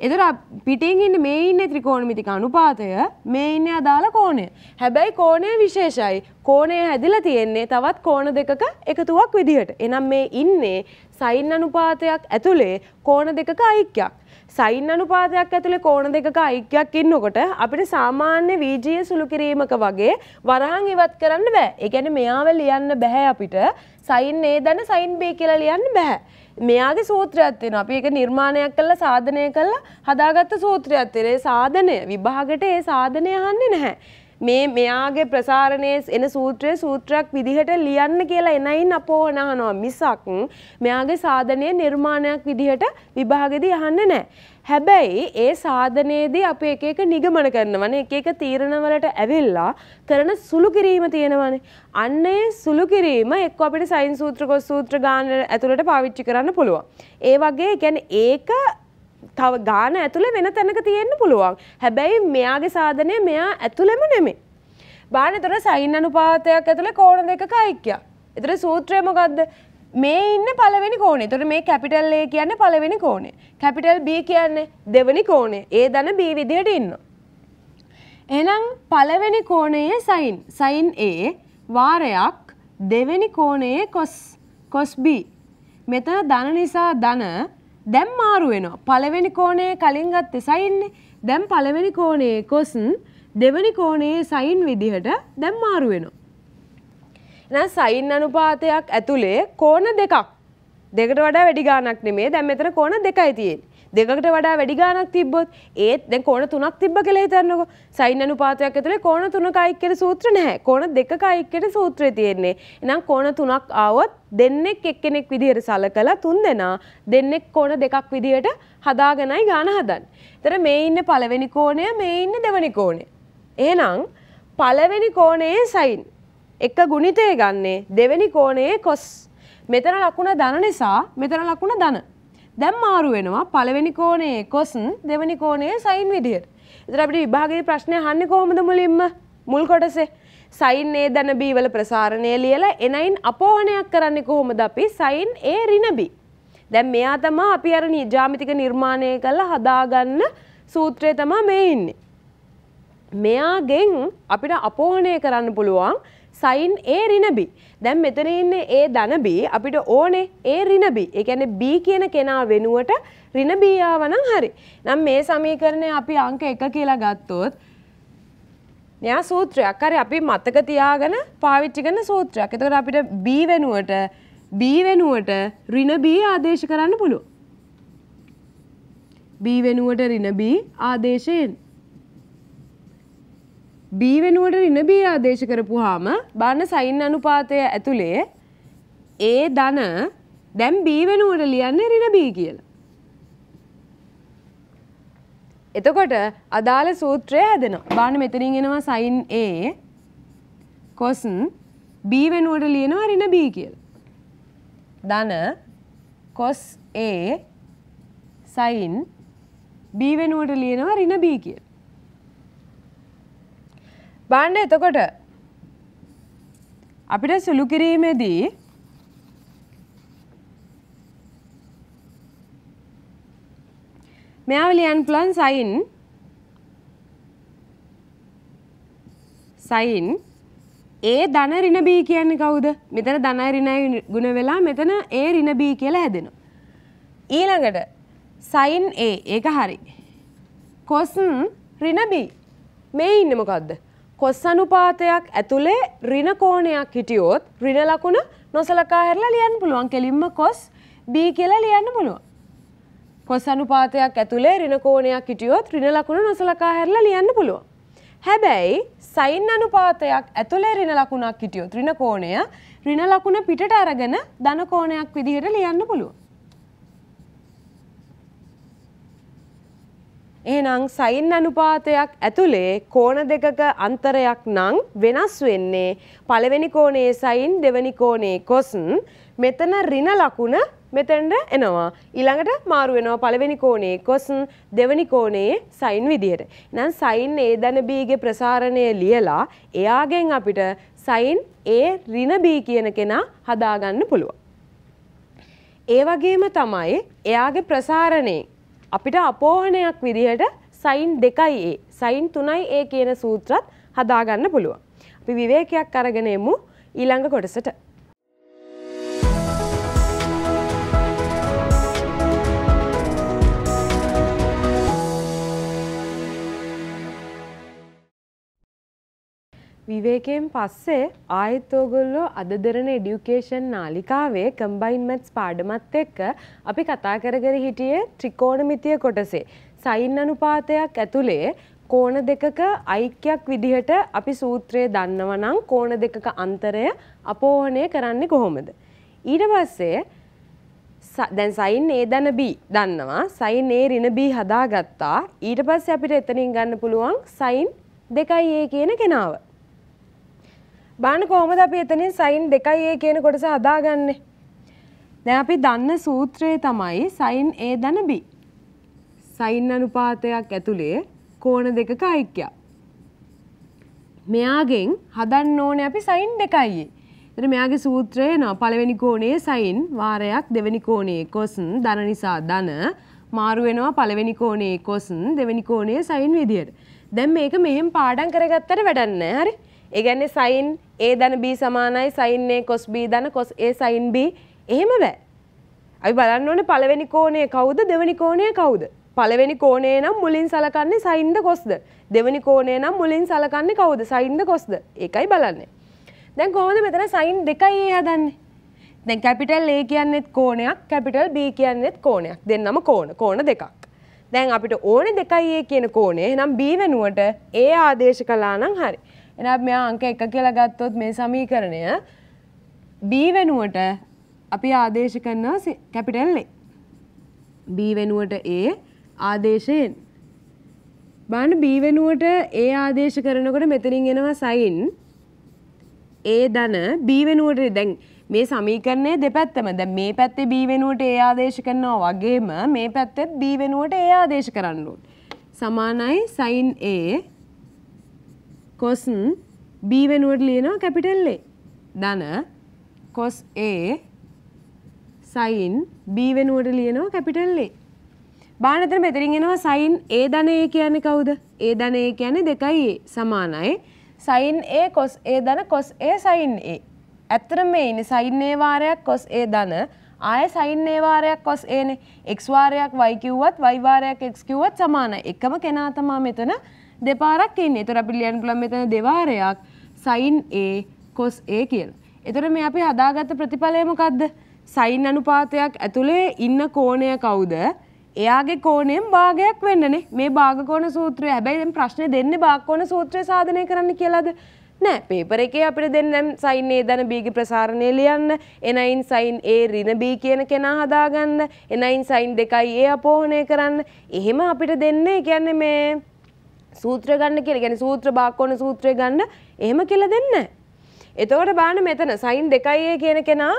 එතකොට පිටින් ඉන්නේ මේ ඉන්නේ ත්‍රිකෝණමිතික අනුපාතය, මේ ඉන්නේ අදාළ කෝණය. හැබැයි කෝණය විශේෂයි. කෝණය හැදිලා තියෙන්නේ තවත් කෝණ දෙකක එකතුවක් විදිහට. එහෙනම් මේ ඉන්නේ සයින් අනුපාතයක් ඇතුලේ කෝණ දෙකක අයික්‍යයක්. සයින් අනුපාතයක් ඇතුළේ කෝණ දෙකක අයික්‍යයක් ඉන්නකොට අපිට සාමාන්‍ය වීජීය සුළු කිරීමක වගේ වරහන් ඉවත් කරන්න බෑ. ඒ කියන්නේ මෙයාව ලියන්න බෑ අපිට. සයින් A දන සයින් B කියලා ලියන්න බෑ. මෙයාගේ සූත්‍රයක් තියෙනවා. අපි ඒක නිර්මාණයක් කරලා සාධනය කරලා හදාගත්ත සූත්‍රයක් තියෙනවා. ඒ සාධනය විභාගෙට ඒ සාධනය අහන්නේ නැහැ. මේ මෙයාගේ ප්‍රසාරණයේ එන සූත්‍රයේ සූත්‍රයක් විදිහට ලියන්න කියලා එනයින් අපෝනහනවා මිසක් මෙයාගේ සාධනය නිර්මාණයක් විදිහට විභාගෙදී අහන්නේ නැහැ. හැබැයි ඒ සාධනයේදී අපි එක එක නිගමන කරනවනේ එක එක තීරණවලට ඇවිල්ලා කරන සුළු කිරීම තියෙනවනේ. අන්න ඒ සුළු කිරීම එක්ක අපිට සයින් සූත්‍ර කොස් සූත්‍ර ගාන ඇතුළට පාවිච්චි කරන්න පුළුවන්. ඒ වගේ කියන්නේ ඒක තව ගාන ඇතුළ වෙන තැනක තියෙන්න්න පුළුවන්. හැබැයි මෙයාගේ සාධනය මෙයා ඇතුළෙම නෙමේ. බානතොර සයින් අනුපාතයක් ඇතුළ කෝණ දෙක කයික්්‍ය. එතර සූත්‍රයමොකක්ද මේ ඉන්න පළවෙනි කෝනේ තොට මේ කැපිටල් ඒ කියන්න පළවෙනි කෝනේ කැපිටල් B කියන්නේ දෙවනි කෝනේ ඒ දන B විදිහට ඉන්න. එහෙනම් පළවෙනි කෝණයේ සයින් සයින් A වාරයක් දෙවෙනි කෝණයේ cos cos B මෙතන ධන නිසා ධන දැම් මාරු වෙනවා. පළවෙනි කෝණය කලින් ගත්ත සයින්නේ. දැන් පළවෙනි කෝණයේ කොස් දෙවෙනි කෝණයේ සයින් විදිහට දැන් මාරු වෙනවා. එහෙනම් සයින් අනුපාතයක් ඇතුලේ කෝණ දෙකක්. දෙකට වඩා වැඩි ගාණක් නෙමෙයි. දැන් මෙතන කෝණ දෙකයි තියෙන්නේ. දෙකට වඩා වැඩි ගානක් තිබ්බොත් ඒත් දැන් කෝණ තුනක් තිබ්බ කියලා හිතන්නකෝ. සයින් අනුපාතයක් ඇතුලේ කෝණ තුනකයි කියලා සූත්‍ර නැහැ. කෝණ දෙකකයි කියලා සූත්‍රය තියෙන්නේ. එහෙනම් කෝණ තුනක් ආවොත් දෙන්නෙක් එක්කෙනෙක් විදිහට සලකලා තුන් දෙනා දෙන්නෙක් කෝණ දෙකක් විදිහට හදාගෙනයි ගාන හදන්නේ. ඒතර මේ ඉන්නේ පළවෙනි කෝණය, මේ ඉන්නේ දෙවෙනි කෝණය. එහෙනම් පළවෙනි කෝණයේ සයින් එක ගුණිතය ගන්නේ දෙවෙනි කෝණයේ කොස්. මෙතන ලකුණ ධන නිසා මෙතන ලකුණ ධන. දැම් මාරු වෙනවා පළවෙනි කෝණයේ කොසන් දෙවැනි කෝණයේ සයින් විදිහට. ඉතින් අපිට විභාගයේ ප්‍රශ්නය අහන්නේ කොහොමද මුලින්ම? මුල් කොටසේ සයින් A ධන B වල ප්‍රසාරණය ලියලා එනයින් අපෝහණයක් කරන්නේ කොහොමද අපි? සයින් A ඍණ B. දැන් මෙයා තමයි අපි අර ජ්‍යාමිතික නිර්මාණය කරලා හදාගන්න සූත්‍රය තමයි මේ ඉන්නේ. මෙයාගෙන් අපිට අපෝහණය කරන්න පුළුවන් සයින් ඒ රිනබි. දැන් මෙතන ඉන්නේ ඒ ධනබි අපිට ඕනේ ඒ රිනබි. ඒ කියන්නේ B කියන කෙනා වෙනුවට රිනබි ආවනම් හරි. නම් මේ සමීකරණය අපි අංක 1 කියලා ගත්තොත් න්‍යා සූත්‍රයක්. හරි අපි මතක තියාගෙන පාවිච්චි කරන සූත්‍රයක්. එතකොට අපිට B වෙනුවට B වෙනුවට රිනබි ආදේශ කරන්න පුළුවන්. B වෙනුවට රිනබි ආදේශයෙන් B වෙනුවට ඍණ B ආදේශ කරපුවාම බාන සයින් අනුපාතය ඇතුලේ A ධන දැන් B වෙනුවට ලියන්නේ ඍණ B කියලා. එතකොට අදාළ සූත්‍රය හැදෙනවා. බාන මෙතනින් එනවා සයින් A cos B වෙනුවට ලියනවා ඍණ B කියලා. ධන cos A sin B වෙනුවට ලියනවා ඍණ B කියලා. බාන්න එතකොට අපිට සුළු කිරීමේදී මෙයා ලියන් පුළුවන් සයින් සයින් ඒ ධන ඍණ B කියන්නේ කවුද? මෙතන ධනයි ඍණයි ගුණ වෙලා මෙතන ඒ ඍණ B කියලා හැදෙනවා. ඊළඟට sin A ඒක හරි. cos ඍණ B මේ ඉන්නේ මොකද්ද? කොස්සනුපාතයක් ඇතුළේ ඍණකෝණයක් හිටියොත් ඍණ ලකුණ නොසලකා හැරලා ලියන්න පුළුවන්. කෙලින්ම කොස් b කියලා ලියන්න පුළුවන්. කොස්සනුපාතයක් ඇතුළේ ඍණකෝණයක් හිටියොත් ඍණ ලකුණ නොසලකා හැරලා ලියන්න පුළුවන්. හැබැයි සයින් අනුපාතයක් ඇතුළේ ඍණ ලකුණක් හිටියොත් ඍණ කෝණය ඍණ ලකුණ පිටට අරගෙන ධන කෝණයක් විදිහට ලියන්න පුළුවන්. එහෙනම් සයින් අනුපාතයක් ඇතුලේ කෝණ දෙකක අන්තරයක් නම් වෙනස් වෙන්නේ පළවෙනි කෝණයේ සයින් දෙවෙනි කෝණයේ cos මෙතන ඍණ ලකුණ මෙතෙන්ට එනවා ඊළඟට මාරු වෙනවා පළවෙනි කෝණයේ cos දෙවෙනි කෝණයේ sin විදිහට. එහෙනම් sin a ධන b ගේ ප්‍රසාරණය ලියලා එයාගෙන් අපිට sin a ඍණ b කියන කෙනා හදාගන්න පුළුවන්. ඒ වගේම තමයි එයාගේ ප්‍රසාරණේ අපිට අපෝහනයක් විදිහට සයින් දෙකයි ඒ සයින් තුනයි ඒ කියන සූත්‍රත් හදාගන්න පුළුවන්. අපි විවේකයක් අරගෙන එමු ඊළඟ කොටසට. විවේකයෙන් පස්සේ ආයෙත් ඕගොල්ලෝ අද දෙරන එඩියුකේෂන් නාලිකාවේ කම්බයින් මැත්ස් පාඩමත් එක්ක අපි කතා කර කර හිටියේ ත්‍රිකෝණමිතිය කොටසේ. සයින් අනුපාතයක් ඇතුලේ කෝණ දෙකක ඓක්‍යයක් විදිහට අපි සූත්‍රය දන්නවනම් කෝණ දෙකක අන්තරය අපෝහණය කරන්නේ කොහොමද? ඊට පස්සේ දැන් සයින් A දන B දන්නවා සයින් A ඍණ B හදාගත්තා ඊට පස්සේ අපිට එතනින් ගන්න පුළුවන් සයින් 2A කියන කෙනාව. බාන කොහොමද අපි එතනින් සයින් දෙකයි ඒ කියන කොටස හදාගන්නේ. දැන් අපි දන්න සූත්‍රය තමයි සයින් A ධන B. සයින් අනුපාතයක් ඇතුලේ කෝණ දෙකක ඓක්‍යයක්. මෙයාගෙන් හදන්න ඕනේ අපි සයින් දෙකයි. එතන මෙයාගේ සූත්‍රය එනවා පළවෙනි කෝණයේ සයින් වාරයක් දෙවෙනි කෝණයේ cosine ධන නිසා ධන මාරු වෙනවා පළවෙනි කෝණයේ cosine දෙවෙනි කෝණයේ සයින් විදියට. දැන් මේක මෙහෙම පාඩම් කරගත්තට වැඩක් නැහැ. හරි? ඒ කියන්නේ sin a ධන b සමානයි sin a cos b ධන cos a sin b එහෙම බෑ. අපි බලන්න ඕනේ පළවෙනි කෝණය කවුද දෙවෙනි කෝණය කවුද? පළවෙනි කෝණය නම් මුලින් සලකන්නේ sin ද cos ද. දෙවෙනි කෝණය නම් මුලින් සලකන්නේ කවුද? sin ද cos ද. ඒකයි බලන්නේ. දැන් කොහොමද මෙතන sin දෙකයි a හදන්නේ? දැන් කැපිටල් A කියන්නේත් කෝණයක්, කැපිටල් B කියන්නේත් කෝණයක්. දෙන්නම කෝණ, කෝණ දෙකක්. දැන් අපිට ඕනේ දෙකයි A කියන කෝණය. එහෙනම් B වෙනුවට A ආදේශ කළා නම් හරි. එනම් මෙයා අංක එක කියලා ගත්තොත් මේ සමීකරණය B වෙනුවට අපි ආදේශ කරනවා කැපිටල් A. B වෙනුවට A ආදේශයෙන් බලන්න B වෙනුවට A ආදේශ කරනකොට මෙතනින් එනවා sin A ධන B වෙනුවට දැන් මේ සමීකරණය දෙපැත්තම දැන් මේ පැත්තේ B වෙනුවට A ආදේශ කරනවා වගේම මේ පැත්තෙත් B වෙනුවට A ආදේශ කරන්න ඕනේ. සමානයි sin A කොස් B වෙනුවට ලියනවා කැපිටල් A. ධන කොස් A sin B වෙනුවට ලියනවා කැපිටල් A. බානතර මෙතනින් එනවා sin A ධන A කියන්නේ කවුද? A ධන A කියන්නේ 2A සමානයි sin A cos A ධන cos A sin A. ඇත්තටම මේ ඉන්නේ sin A වාරයක් cos A ධන ආය සයින් ඒ වාරයක් cos a නේ x වාරයක් y කිව්වත් y වාරයක් x කිව්වත් සමානයි එකම කෙනා තමයි මෙතන දෙපාරක් තියන්නේ තොර අපි ලියන්න පුළුවන් මෙතන දෙවාරයක් සයින් A cos A කියලා. එතකොට මේ අපි හදාගත්ත ප්‍රතිඵලය මොකද්ද? සයින් අනුපාතයක් ඇතුලේ ඉන්න කෝණය කවුද? එයාගේ කෝණයෙන් භාගයක් වෙන්නනේ. මේ භාග කෝණ සූත්‍රය. හැබැයි දැන් ප්‍රශ්නේ දෙන්නේ භාග කෝණ සූත්‍රය සාධනය කරන්න කියලාද? නෑ පේපර එකේ අපිට දෙන්න සයින් A ධන B ගේ ප්‍රසාරණය ලියන්න එනයින් සයින් A ඍණ B කියන කෙනා හදාගන්න එනයින් සයින් 2යි A අපෝහණය කරන්න එහෙම අපිට දෙන්නේ කියන්නේ මේ සූත්‍ර ගන්න කියලා. කියන්නේ සූත්‍ර බාක්කොන සූත්‍රය ගන්න එහෙම කියලා දෙන්න. එතකොට බලන්න මෙතන sin 2a කියන කෙනා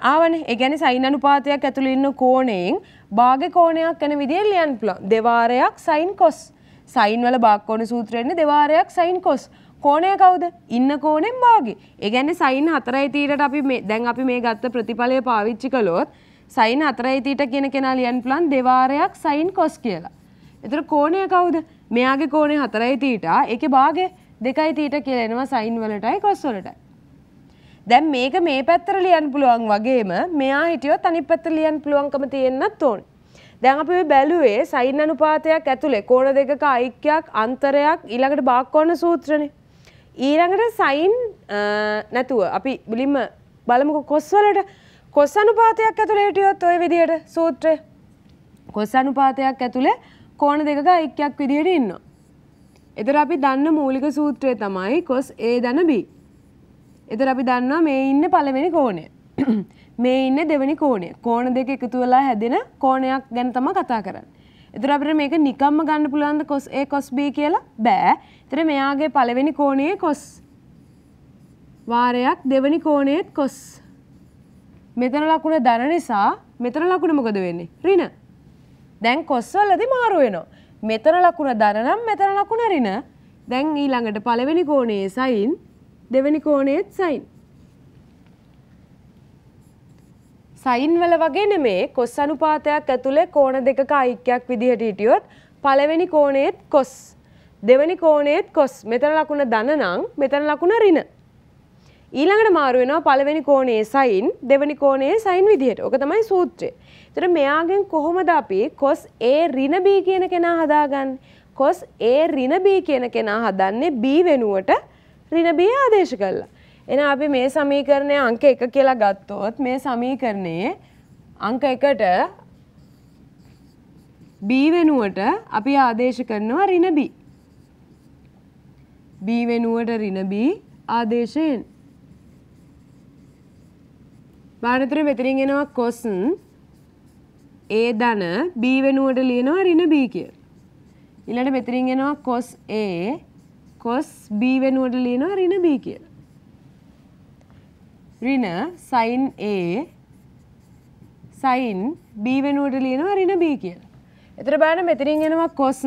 ආවනේ. ඒ කියන්නේ sin අනුපාතයක් ඇතුළේ ඉන්න කෝණයෙන් භාග කෝණයක් යන විදිහට ලියන්න පුළුවන්. දෙවාරයක් sin cos. sin වල බාක්කොන සූත්‍රයන්නේ දෙවාරයක් sin cos. කෝණය කවුද? ඉන්න කෝණයෙන් භාගේ. ඒ කියන්නේ sin 4යි තීරයට අපි මේ දැන් අපි මේ ගත්ත ප්‍රතිඵලය පාවිච්චි කළොත් sin 4යි තීරට කියන කෙනා ලියන්න පුළුවන් දෙවාරයක් sin cos කියලා. එතකොට කෝණය කවුද? මෙයාගේ කෝණය හතරයි තීටා ඒකේ භාගය දෙකයි තීටා කියලා එනවා සයින් වලටයි කොස් වලටයි. දැන් මේක මේ පැත්තට ලියන්න පුළුවන් වගේම මෙයා හිටියොත් අනිත් පැත්තට ලියන්න පුළුවන්කම තියෙන්නත් ඕනේ. දැන් අපි බැලුවේ සයින් අනුපාතයක් ඇතුලේ කෝණ දෙකක ඓක්‍යයක් අන්තරයක් ඊළඟට බාක්කෝණ සූත්‍රනේ. ඊළඟට සයින් නැතුව අපි මුලින්ම බලමුකො කොස් වලට කොස් අනුපාතයක් ඇතුලේ හිටියොත් ওই විදිහට සූත්‍රය. කොස් අනුපාතයක් ඇතුලේ කෝණ දෙකක එක්කයක් විදිහට ඉන්නවා. එතකොට අපි දන්න මූලික සූත්‍රය තමයි cos a ධන b. එතකොට අපි දන්නවා මේ ඉන්නේ පළවෙනි කෝණය. මේ ඉන්නේ දෙවෙනි කෝණය. කෝණ දෙක එකතු වෙලා හැදෙන කෝණයක් ගැන තමයි කතා කරන්නේ. එතකොට අපිට මේක නිකම්ම ගන්න පුළුවන්ද cos a cos b කියලා? බෑ. එතකොට මෙයාගේ පළවෙනි කෝණයේ cos වාරයක් දෙවෙනි කෝණයේත් cos. මෙතන ලකුණ දන නිසා මෙතන ලකුණ මොකද වෙන්නේ? ඍණ. දැන් කොස්වලදි මාරු වෙනවා. මෙතන ලකුණ දන නම් මෙතන ලකුණ ඍණ. දැන් ඊළඟට පළවෙනි කෝණයේ සයින් දෙවෙනි කෝණයේත් සයින්. සයින් වල වගේ නෙමේ කොස් අනුපාතයක් ඇතුලේ කෝණ දෙකක අයික්‍යයක් විදිහට හිටියොත් පළවෙනි කෝණයේත් කොස් දෙවෙනි කෝණයේත් කොස් මෙතන ලකුණ දන නම් මෙතන ලකුණ ඍණ. ඊළඟට මාරු වෙනවා පළවෙනි කෝණයේ සයින් දෙවෙනි කෝණයේ සයින් විදිහට. ඕක තමයි සූත්‍රය. ඒතර මෙයාගෙන් කොහොමද අපි cos A ඍණ B කියන කෙනා හදාගන්නේ? cos A ඍණ B කියන කෙනා හදන්නේ B වෙනුවට ඍණ B ආදේශ කළා. එහෙනම් අපි මේ සමීකරණය අංක 1 කියලා ගත්තොත් මේ සමීකරණයේ අංක 1ට B වෙනුවට අපි ආදේශ කරනවා ඍණ B. B වෙනුවට ඍණ B ආදේශයෙන් බානතුර මෙතනින් එනවා කොසන් ඒ ධන B වෙනුවට ලියනවා ඍණ B කියලා. ඊළඟට මෙතනින් එනවා cos A cos B වෙනුවට ලියනවා ඍණ B කියලා. ඍණ sin A sin B වෙනුවට ලියනවා ඍණ B කියලා. එතන බලන්න මෙතනින් එනවා cos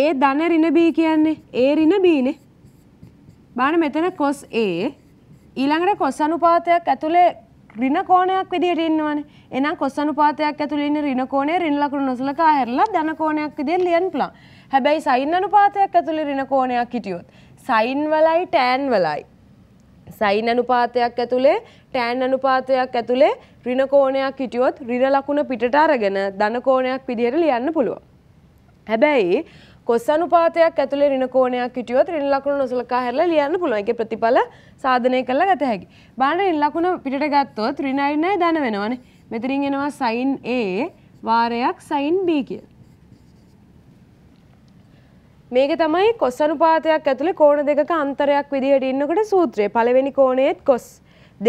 A ධන ඍණ B කියන්නේ A ඍණ B නේ. බලන්න මෙතන cos A ඊළඟට cos අනුපාතයක් ඇතුලේ ඍණ කෝණයක් විදිහට ඉන්නවනේ. එහෙනම් cos අනුපාතයක් ඇතුළේ ඉන්න ඍණ කෝණය ඍණ ලකුණු නොසලකා හැරලා ධන කෝණයක් විදිහට ලියන්න පුළුවන්. හැබැයි sin අනුපාතයක් ඇතුළේ ඍණ කෝණයක් හිටියොත් sin වලයි tan වලයි sin අනුපාතයක් ඇතුළේ tan අනුපාතයක් ඇතුළේ ඍණ කෝණයක් හිටියොත් ඍණ ලකුණ පිටට අරගෙන ධන කෝණයක් විදිහට ලියන්න පුළුවන්. හැබැයි කොස්සනුපාතයක් ඇතුළේ ඍණකෝණයක් හිටියොත් ඍණ ලකුණු නොසලකා හැරලා ලියන්න පුළුවන්. ඒකේ ප්‍රතිඵල සාධනය කරලා ගත හැකි. බාන ඍණ ලකුණ පිටට ගත්තොත් ඍණ 9 ධන වෙනවනේ. මෙතනින් එනවා sin A වාරයක් sin B කියලා. මේක තමයි කොස් අනුපාතයක් ඇතුළේ කෝණ දෙකක අන්තරයක් විදිහට ඉන්නකොට සූත්‍රය. පළවෙනි කෝණයේත් කොස්,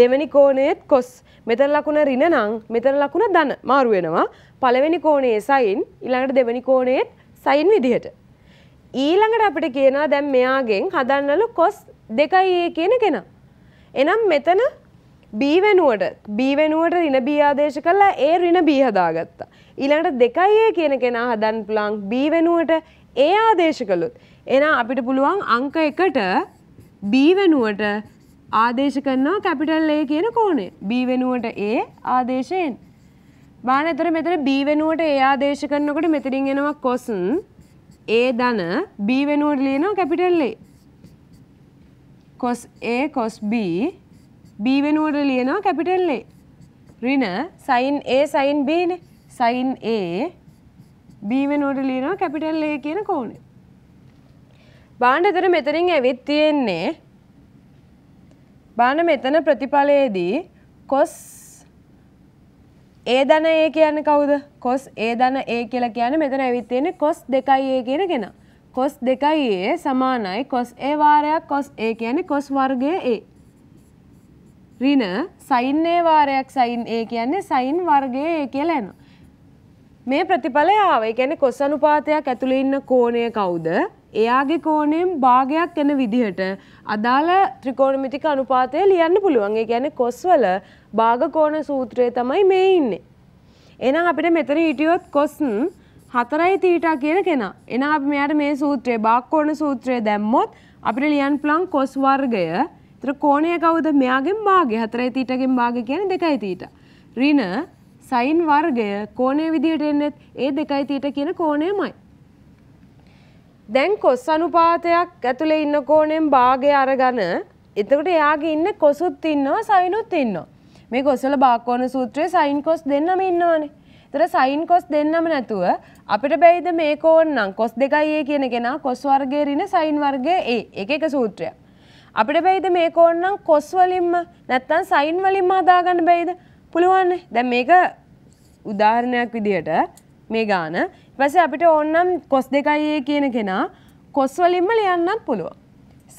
දෙවෙනි කෝණයේත් කොස්. මෙතන ලකුණ ඍණ නම් මෙතන ලකුණ ධන මාරු වෙනවා. පළවෙනි කෝණයේ sin ඊළඟට දෙවෙනි කෝණයේත් sin විදිහට. ඊළඟට අපිට කියනවා දැන් මෙයාගෙන් හදන්නලු කොස් දෙකයි ඒ කියන කෙනා. එනම් මෙතන B වෙනුවට B වෙනුවට ඍණ B ආදේශ කළා A ඍණ B හදාගත්තා. ඊළඟට දෙකයි A කියන කෙනා හදන්න පුළුවන් B වෙනුවට A ආදේශ කළොත්. එහෙනම් අපිට පුළුවන් අංක 1ට B වෙනුවට ආදේශ කරනවා කැපිටල් A කියන කෝණය. B වෙනුවට A ආදේශයෙන්. බාන එතර මෙතන B වෙනුවට A ආදේශ කරනකොට මෙතනින් එනවා cos ඒ ධන B වෙනුවට ලියනවා capital A. cos A cos B B වෙනුවට ලියනවා කැපිටල් A. ඍණ sin A sin B නේ. sin A B වෙනුවට ලියනවා කැපිටල් A කියන කෝණය. බාණ්ඩතර මෙතනින් ඇවිත් තියෙන්නේ බාණ මෙතන ප්‍රතිඵලයේදී cos ඒ ධන ඒ කියන්නේ කවුද? cos ඒ ධන ඒ කියලා කියන්නේ මෙතන ඇවිත් තියෙන්නේ cos 2a කියන කෙනා. cos 2a සමානයි cos a වාරයක් cos a කියන්නේ cos වර්ගයේ a. ඍණ sin a වාරයක් sin a කියන්නේ sin වර්ගයේ a කියලා එනවා. මේ ප්‍රතිඵලය ආව. ඒ කියන්නේ cos අනුපාතයක් ඇතුළේ ඉන්න කෝණය කවුද? එයාගේ කෝණයෙන් භාගයක් එන විදිහට අදාළ ත්‍රිකෝණමිතික අනුපාතය ලියන්න පුළුවන්. ඒ කියන්නේ cos වල භාගකෝණ සූත්‍රය තමයි මේ ඉන්නේ. එහෙනම් අපිට මෙතන හිටියොත් කොස්න් හතරයි තීටා කියන කෙනා. එහෙනම් අපි මෙයාට මේ සූත්‍රය භාගකෝණ සූත්‍රය දැම්මොත් අපිට ලියන්න පුළුවන් කොස් වර්ගය. ඒතර කෝණය කවුද? මෙයාගෙන් භාගය. හතරයි තීටාගෙන් භාගය කියන්නේ දෙකයි තීටා. ඍණ සයින් වර්ගය කෝණය විදිහට එන්නේ ඒ දෙකයි තීටා කියන කෝණයමයි. දැන් කොස් අනුපාතයක් ඇතුලේ ඉන්න කෝණයෙන් භාගය අරගෙන එතකොට එයාගේ ඉන්න කොසුත් ඉන්නවා සයිනුත් ඉන්නවා. මේ ගොස්සල බාකෝන සූත්‍රයේ සයින් කොස් දෙන්නම ඉන්නවනේ. ඒතර සයින් කොස් දෙන්නම නැතුව අපිට බැයිද මේක ඕනනම් කොස් දෙකයි ඒ කියන කෙනා කොස් වර්ගයේ ඍණ සයින් වර්ගයේ ඒ එක එක සූත්‍රයක්. අපිට බැයිද මේක ඕනනම් කොස් වලින්ම නැත්තම් සයින් වලින්ම හදාගන්න බැයිද? පුළුවන් නේ. දැන් මේක උදාහරණයක් විදියට මේ ගාන. ඊපස්සේ අපිට ඕනනම් කොස් දෙකයි කියන කෙනා කොස් වලින්ම ලියන්නත් පුළුවන්.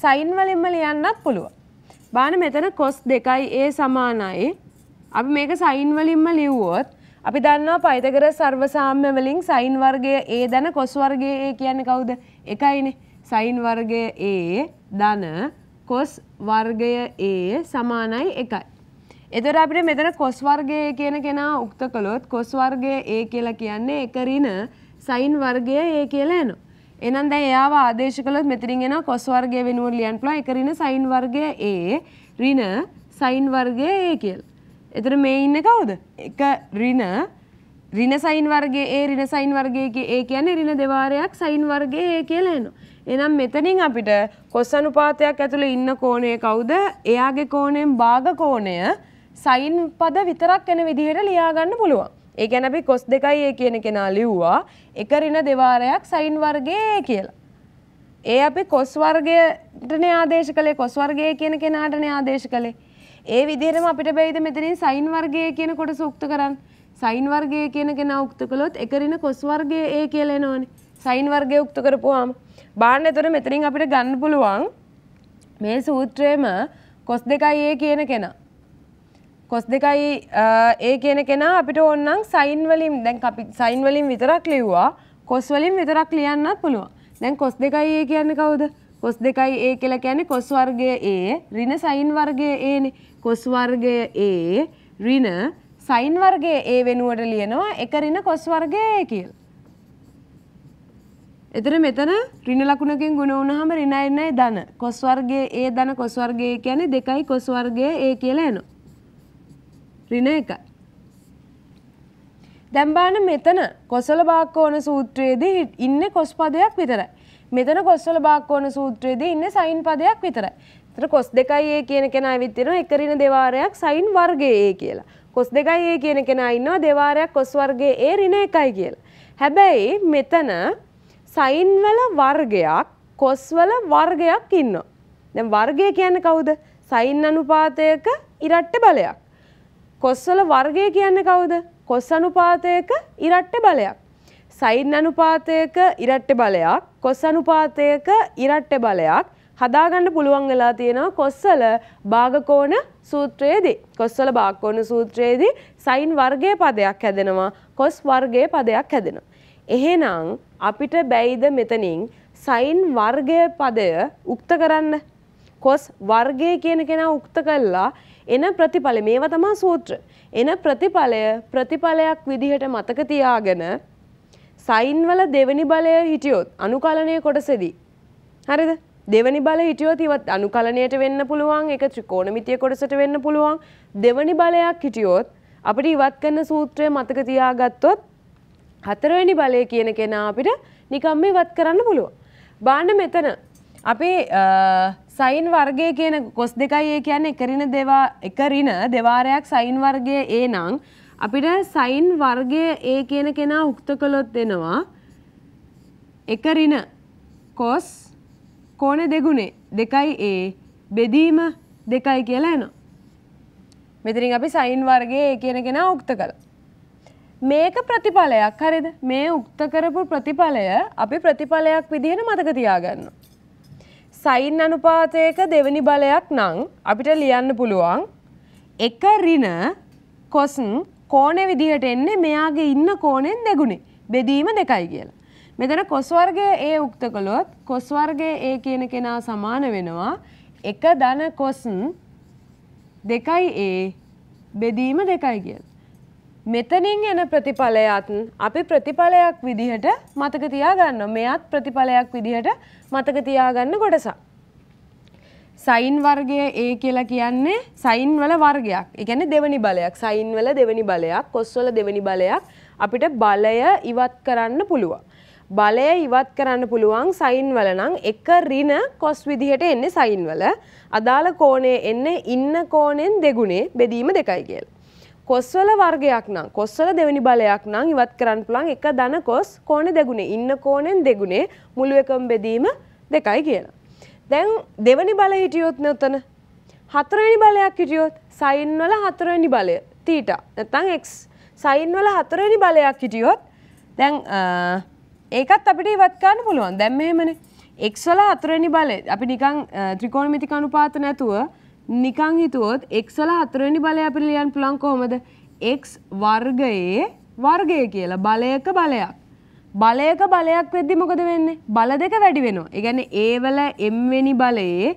සයින් වලින්ම ලියන්නත් පුළුවන්. බාන මෙතන කොස් දෙකයි ඒ සමානයි. අපි මේක සයින් වලින්ම ලිව්වොත් අපි දන්නවා පයිතගරස් සර්වසාම්‍ය වලින් සයින් වර්ගය ඒ දන කොස් වර්ගය ඒ කියන්නේ කවුද? එකයිනේ. සයින් වර්ගය ඒ ධන කොස් වර්ගය ඒ සමානයි එකයි. එතොට අපිට මෙතන කොස් වර්ගය කියන කෙනා උක්ත කළොත් කොස් වර්ගය ඒ කියලා කියන්නේ එක රින සයින් වර්ගය ඒ කියලා එනවා. එහෙනම් දැන් එයාව ආදේශ කළොත් මෙතනින් එනවා cos වර්ගය වෙනුවට ලියන්න පුළුවන් ඒක ඍණ sin වර්ගය a ඍණ sin වර්ගය a කියලා. එතන මේ ඉන්නේ කවුද? එක ඍණ ඍණ sin වර්ගය a ඍණ sin වර්ගය a කියන්නේ ඍණ දෙවාරයක් sin වර්ගය a කියලා එනවා. එහෙනම් මෙතනින් අපිට cos අනුපාතයක් ඇතුළේ ඉන්න කෝණය කවුද? එයාගේ කෝණයෙන් භාග කෝණය sin පද විතරක් එන විදිහට ලියා ගන්න පුළුවන්. ඒ ගැන අපි කොස් දෙකයි ඒ කියන කෙනා ලිව්වා එක රින දෙවාරයක් සයින් වර්ගයේ කියලා. ඒ අපි කොස් වර්ගයටනේ ආදේශ කළේ කොස් වර්ගය කියන කෙනාටනේ ආදේශ කළේ. ඒ විදිහටම අපිට බැයිද මෙතනින් සයින් වර්ගය කියන කොටස උක්ත කරන්න. සයින් වර්ගය කියන කෙනා උක්ත කළොත් එක රින කොස් වර්ගය ඒ කියලා එනවනේ. සයින් වර්ගය උක්ත කරපුවාම බාන්න එතකොට මෙතනින් අපිට ගන්න පුළුවන් මේ සූත්‍රයේම කොස් දෙකයි ඒ කියන කෙනා කොස් දෙකයි ඒ කියන කෙනා අපිට ඕන්නම් සයින් වලින් දැන් අපි සයින් වලින් විතරක් ලිව්වා කොස් වලින් විතරක් ලියන්නත් පුළුවන්. දැන් කොස් දෙකයි ඒ කියන්නේ කවුද? කොස් දෙකයි ඒ කියලා කියන්නේ කොස් වර්ගය ඒ ඍණ සයින් වර්ගය ඒනේ. කොස් වර්ගය ඒ ඍණ සයින් වර්ගය ඒ වෙනුවට ලියනවා එක ඍණ කොස් වර්ගය ඒ කියලා. එතන මෙතන ඍණ ලකුණකින් ගුණ වුණාම ඍණයි ඍණයි ධන. කොස් වර්ගය ඒ ධන කොස් වර්ගය කියන්නේ දෙකයි කොස් වර්ගය ඒ කියලා එනවා. රින එකයි. දැන් බලන්න මෙතන කොසල බාක්කෝණ සූත්‍රයේදී ඉන්නේ කොස් පදයක් විතරයි. මෙතන කොස්වල බාක්කෝණ සූත්‍රයේදී ඉන්නේ සයින් පදයක් විතරයි. ඒතර කොස් 2a කියන කෙනා ඇවිත් තියෙනවා එක ඍණ දෙවාරයක් සයින් වර්ගයේ කියලා. කොස් 2a කියන කෙනා ඉන්නවා දෙවාරයක් කොස් වර්ගයේ a ඍණ 1යි කියලා. හැබැයි මෙතන සයින් වල වර්ගයක් කොස් වල වර්ගයක් ඉන්නවා. දැන් වර්ගය කියන්නේ කවුද? සයින් අනුපාතයක ඉරට්ට බලයක්. කොස්වල වර්ගය කියන්නේ කවුද? කොස් අනුපාතයක ඉරට්ටේ බලයක්. සයින් අනුපාතයක ඉරට්ටේ බලයක්, කොස් අනුපාතයක ඉරට්ටේ බලයක් හදාගන්න පුළුවන් වෙලා තියෙනවා කොස්වල භාගකෝණ සූත්‍රයේදී. කොස්වල භාගකෝණ සූත්‍රයේදී සයින් වර්ගයේ පදයක් හැදෙනවා, කොස් වර්ගයේ පදයක් හැදෙනවා. එහෙනම් අපිට බැයිද මෙතනින් සයින් වර්ගය පදය උක්ත කරන්න? කොස් වර්ගය කියන කෙනා උක්ත කළා එන ප්‍රතිඵල මේවා තමා සූත්‍ර. එන ප්‍රතිඵලය ප්‍රතිඵලයක් විදිහට මතක තියාගෙන සයින් වල දෙවෙනි බලය හිටියොත් අනුකලනයේ කොටසෙදී හරිද? දෙවනි බල හිටියොත් ඉවත් අනුකලනයට වෙන්න පුළුවන් ඒක ත්‍රිකෝණමිතිය කොටසට වෙන්න පුළුවන් දෙවනි බලයක් හිටියොත් අපිට ඉවත් කරන සූත්‍රය මතක තියාගත්තොත් හතරවෙනි බලය කියන කෙනා අපිට නිකම්ම ඉවත් කරන්න පුළුවන්. බාන්න මෙතන අපි සයින් වර්ගය කියන කොස් දෙකයි ඒ කියන්නේ එකරින දෙවා එකරින දෙවාරයක් සයින් වර්ගය ඒ නම් අපිට සයින් වර්ගය ඒ කියන කෙනා උක්ත කළොත් එනවා එකරින කොස් කෝණ දෙගුණේ දෙකයි ඒ බෙදීම දෙකයි කියලා එනවා. මෙතනින් අපි සයින් වර්ගය ඒ කියන කෙනා උක්ත කළා. මේක ප්‍රතිඵලයක් හරිද? මේ උක්ත කරපු ප්‍රතිඵලය අපි ප්‍රතිඵලයක් විදිහට මතක තියාගන්න. සයින් අනුපාතයක දෙවනි බලයක් නම් අපිට ලියන්න පුළුවන් එක රින කොසන් කෝණය විදිහට එන්නේ මෙයාගේ ඉන්න කෝණයෙන් දෙගුණේ බෙදීම දෙකයි කියලා. මෙතන කොස් වර්ගයේ A උක්ත කළොත් කොස් වර්ගයේ A කියන කෙනා සමාන වෙනවා 1 ධන කොස් 2යි A බෙදීම 2යි කියලා. මෙතනින් එන ප්‍රතිඵලයත් අපි ප්‍රතිඵලයක් විදිහට මතක තියාගන්න. මෙයත් ප්‍රතිඵලයක් විදිහට මතක තියාගන්න කොටසක්. සයින් වර්ගය ඒ කියලා කියන්නේ සයින් වල වර්ගයක්. ඒ කියන්නේ දෙවෙනි බලයක්. සයින් වල දෙවෙනි බලයක්, කොස් වල දෙවෙනි බලයක් අපිට බලය ඉවත් කරන්න පුළුවන්. බලය ඉවත් කරන්න පුළුවන් සයින් වල නම් එක ඍණ කොස් විදිහට එන්නේ සයින් වල. අදාළ කෝණය එන්නේ ඉන්න කෝණයෙන් දෙගුණේ බෙදීම දෙකයි කියලා. කොස්වල වර්ගයක් නම් කොස්වල දෙවනි බලයක් නම් ඉවත් කරන්න පුළුවන් එක ධන කොස් කෝණේ දෙගුණේ ඉන්න කෝණෙන් දෙගුණේ මුළු එකම බෙදීම දෙකයි කියලා. දැන් දෙවනි බල හිටියොත් නතන හතරවෙනි බලයක් හිටියොත් සයින් වල හතරවෙනි බලය තීටා නැත්නම් x සයින් වල හතරවෙනි බලයක් හිටියොත් දැන් ඒකත් අපිට ඉවත් කරන්න පුළුවන්. දැන් මෙහෙමනේ x වල හතරවෙනි බලය අපි නිකන් ත්‍රිකෝණමිතික අනුපාත නැතුව නිකං හිතුවොත් x වල හතරවෙනි බලය අපිට ලියන්න පුළුවන් කොහොමද? x වර්ගයේ වර්ගය කියලා බලයක බලයක්. බලයක බලයක් වෙද්දි මොකද වෙන්නේ? බල දෙක වැඩි වෙනවා. ඒ කියන්නේ a වල m වෙනි බලයේ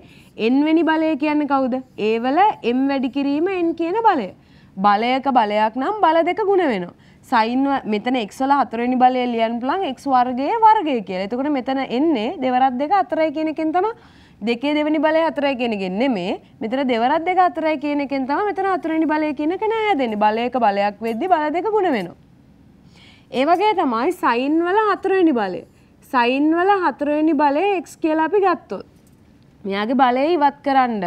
n වෙනි බලය කියන්නේ කවුද? a වල m වැඩි කිරීම n කියන බලය. බලයක බලයක් නම් බල දෙක ගුණ වෙනවා. සයින් මෙතන x වල හතරවෙනි බලය ලියන්න පුළුවන් x වර්ගයේ වර්ගය කියලා. එතකොට මෙතන එන්නේ දෙවරක් දෙක අතරයි කියන එකෙන් තමයි දෙකේ දෙවැනි බලය හතරයි කියන එකෙන් නෙමේ මෙතන දෙවරක් දෙක හතරයි කියන එකෙන් තමයි මෙතන හතරවෙනි බලය කියන එක නෑ හැදෙන්නේ. බලයක බලයක් වෙද්දි බල දෙක ගුණ වෙනවා. ඒ වගේ තමයි සයින් වල හතරවෙනි බලය. සයින් වල හතරවෙනි බලය x කියලා අපි ගත්තොත්. මෙයාගේ බලය ඉවත් කරන්න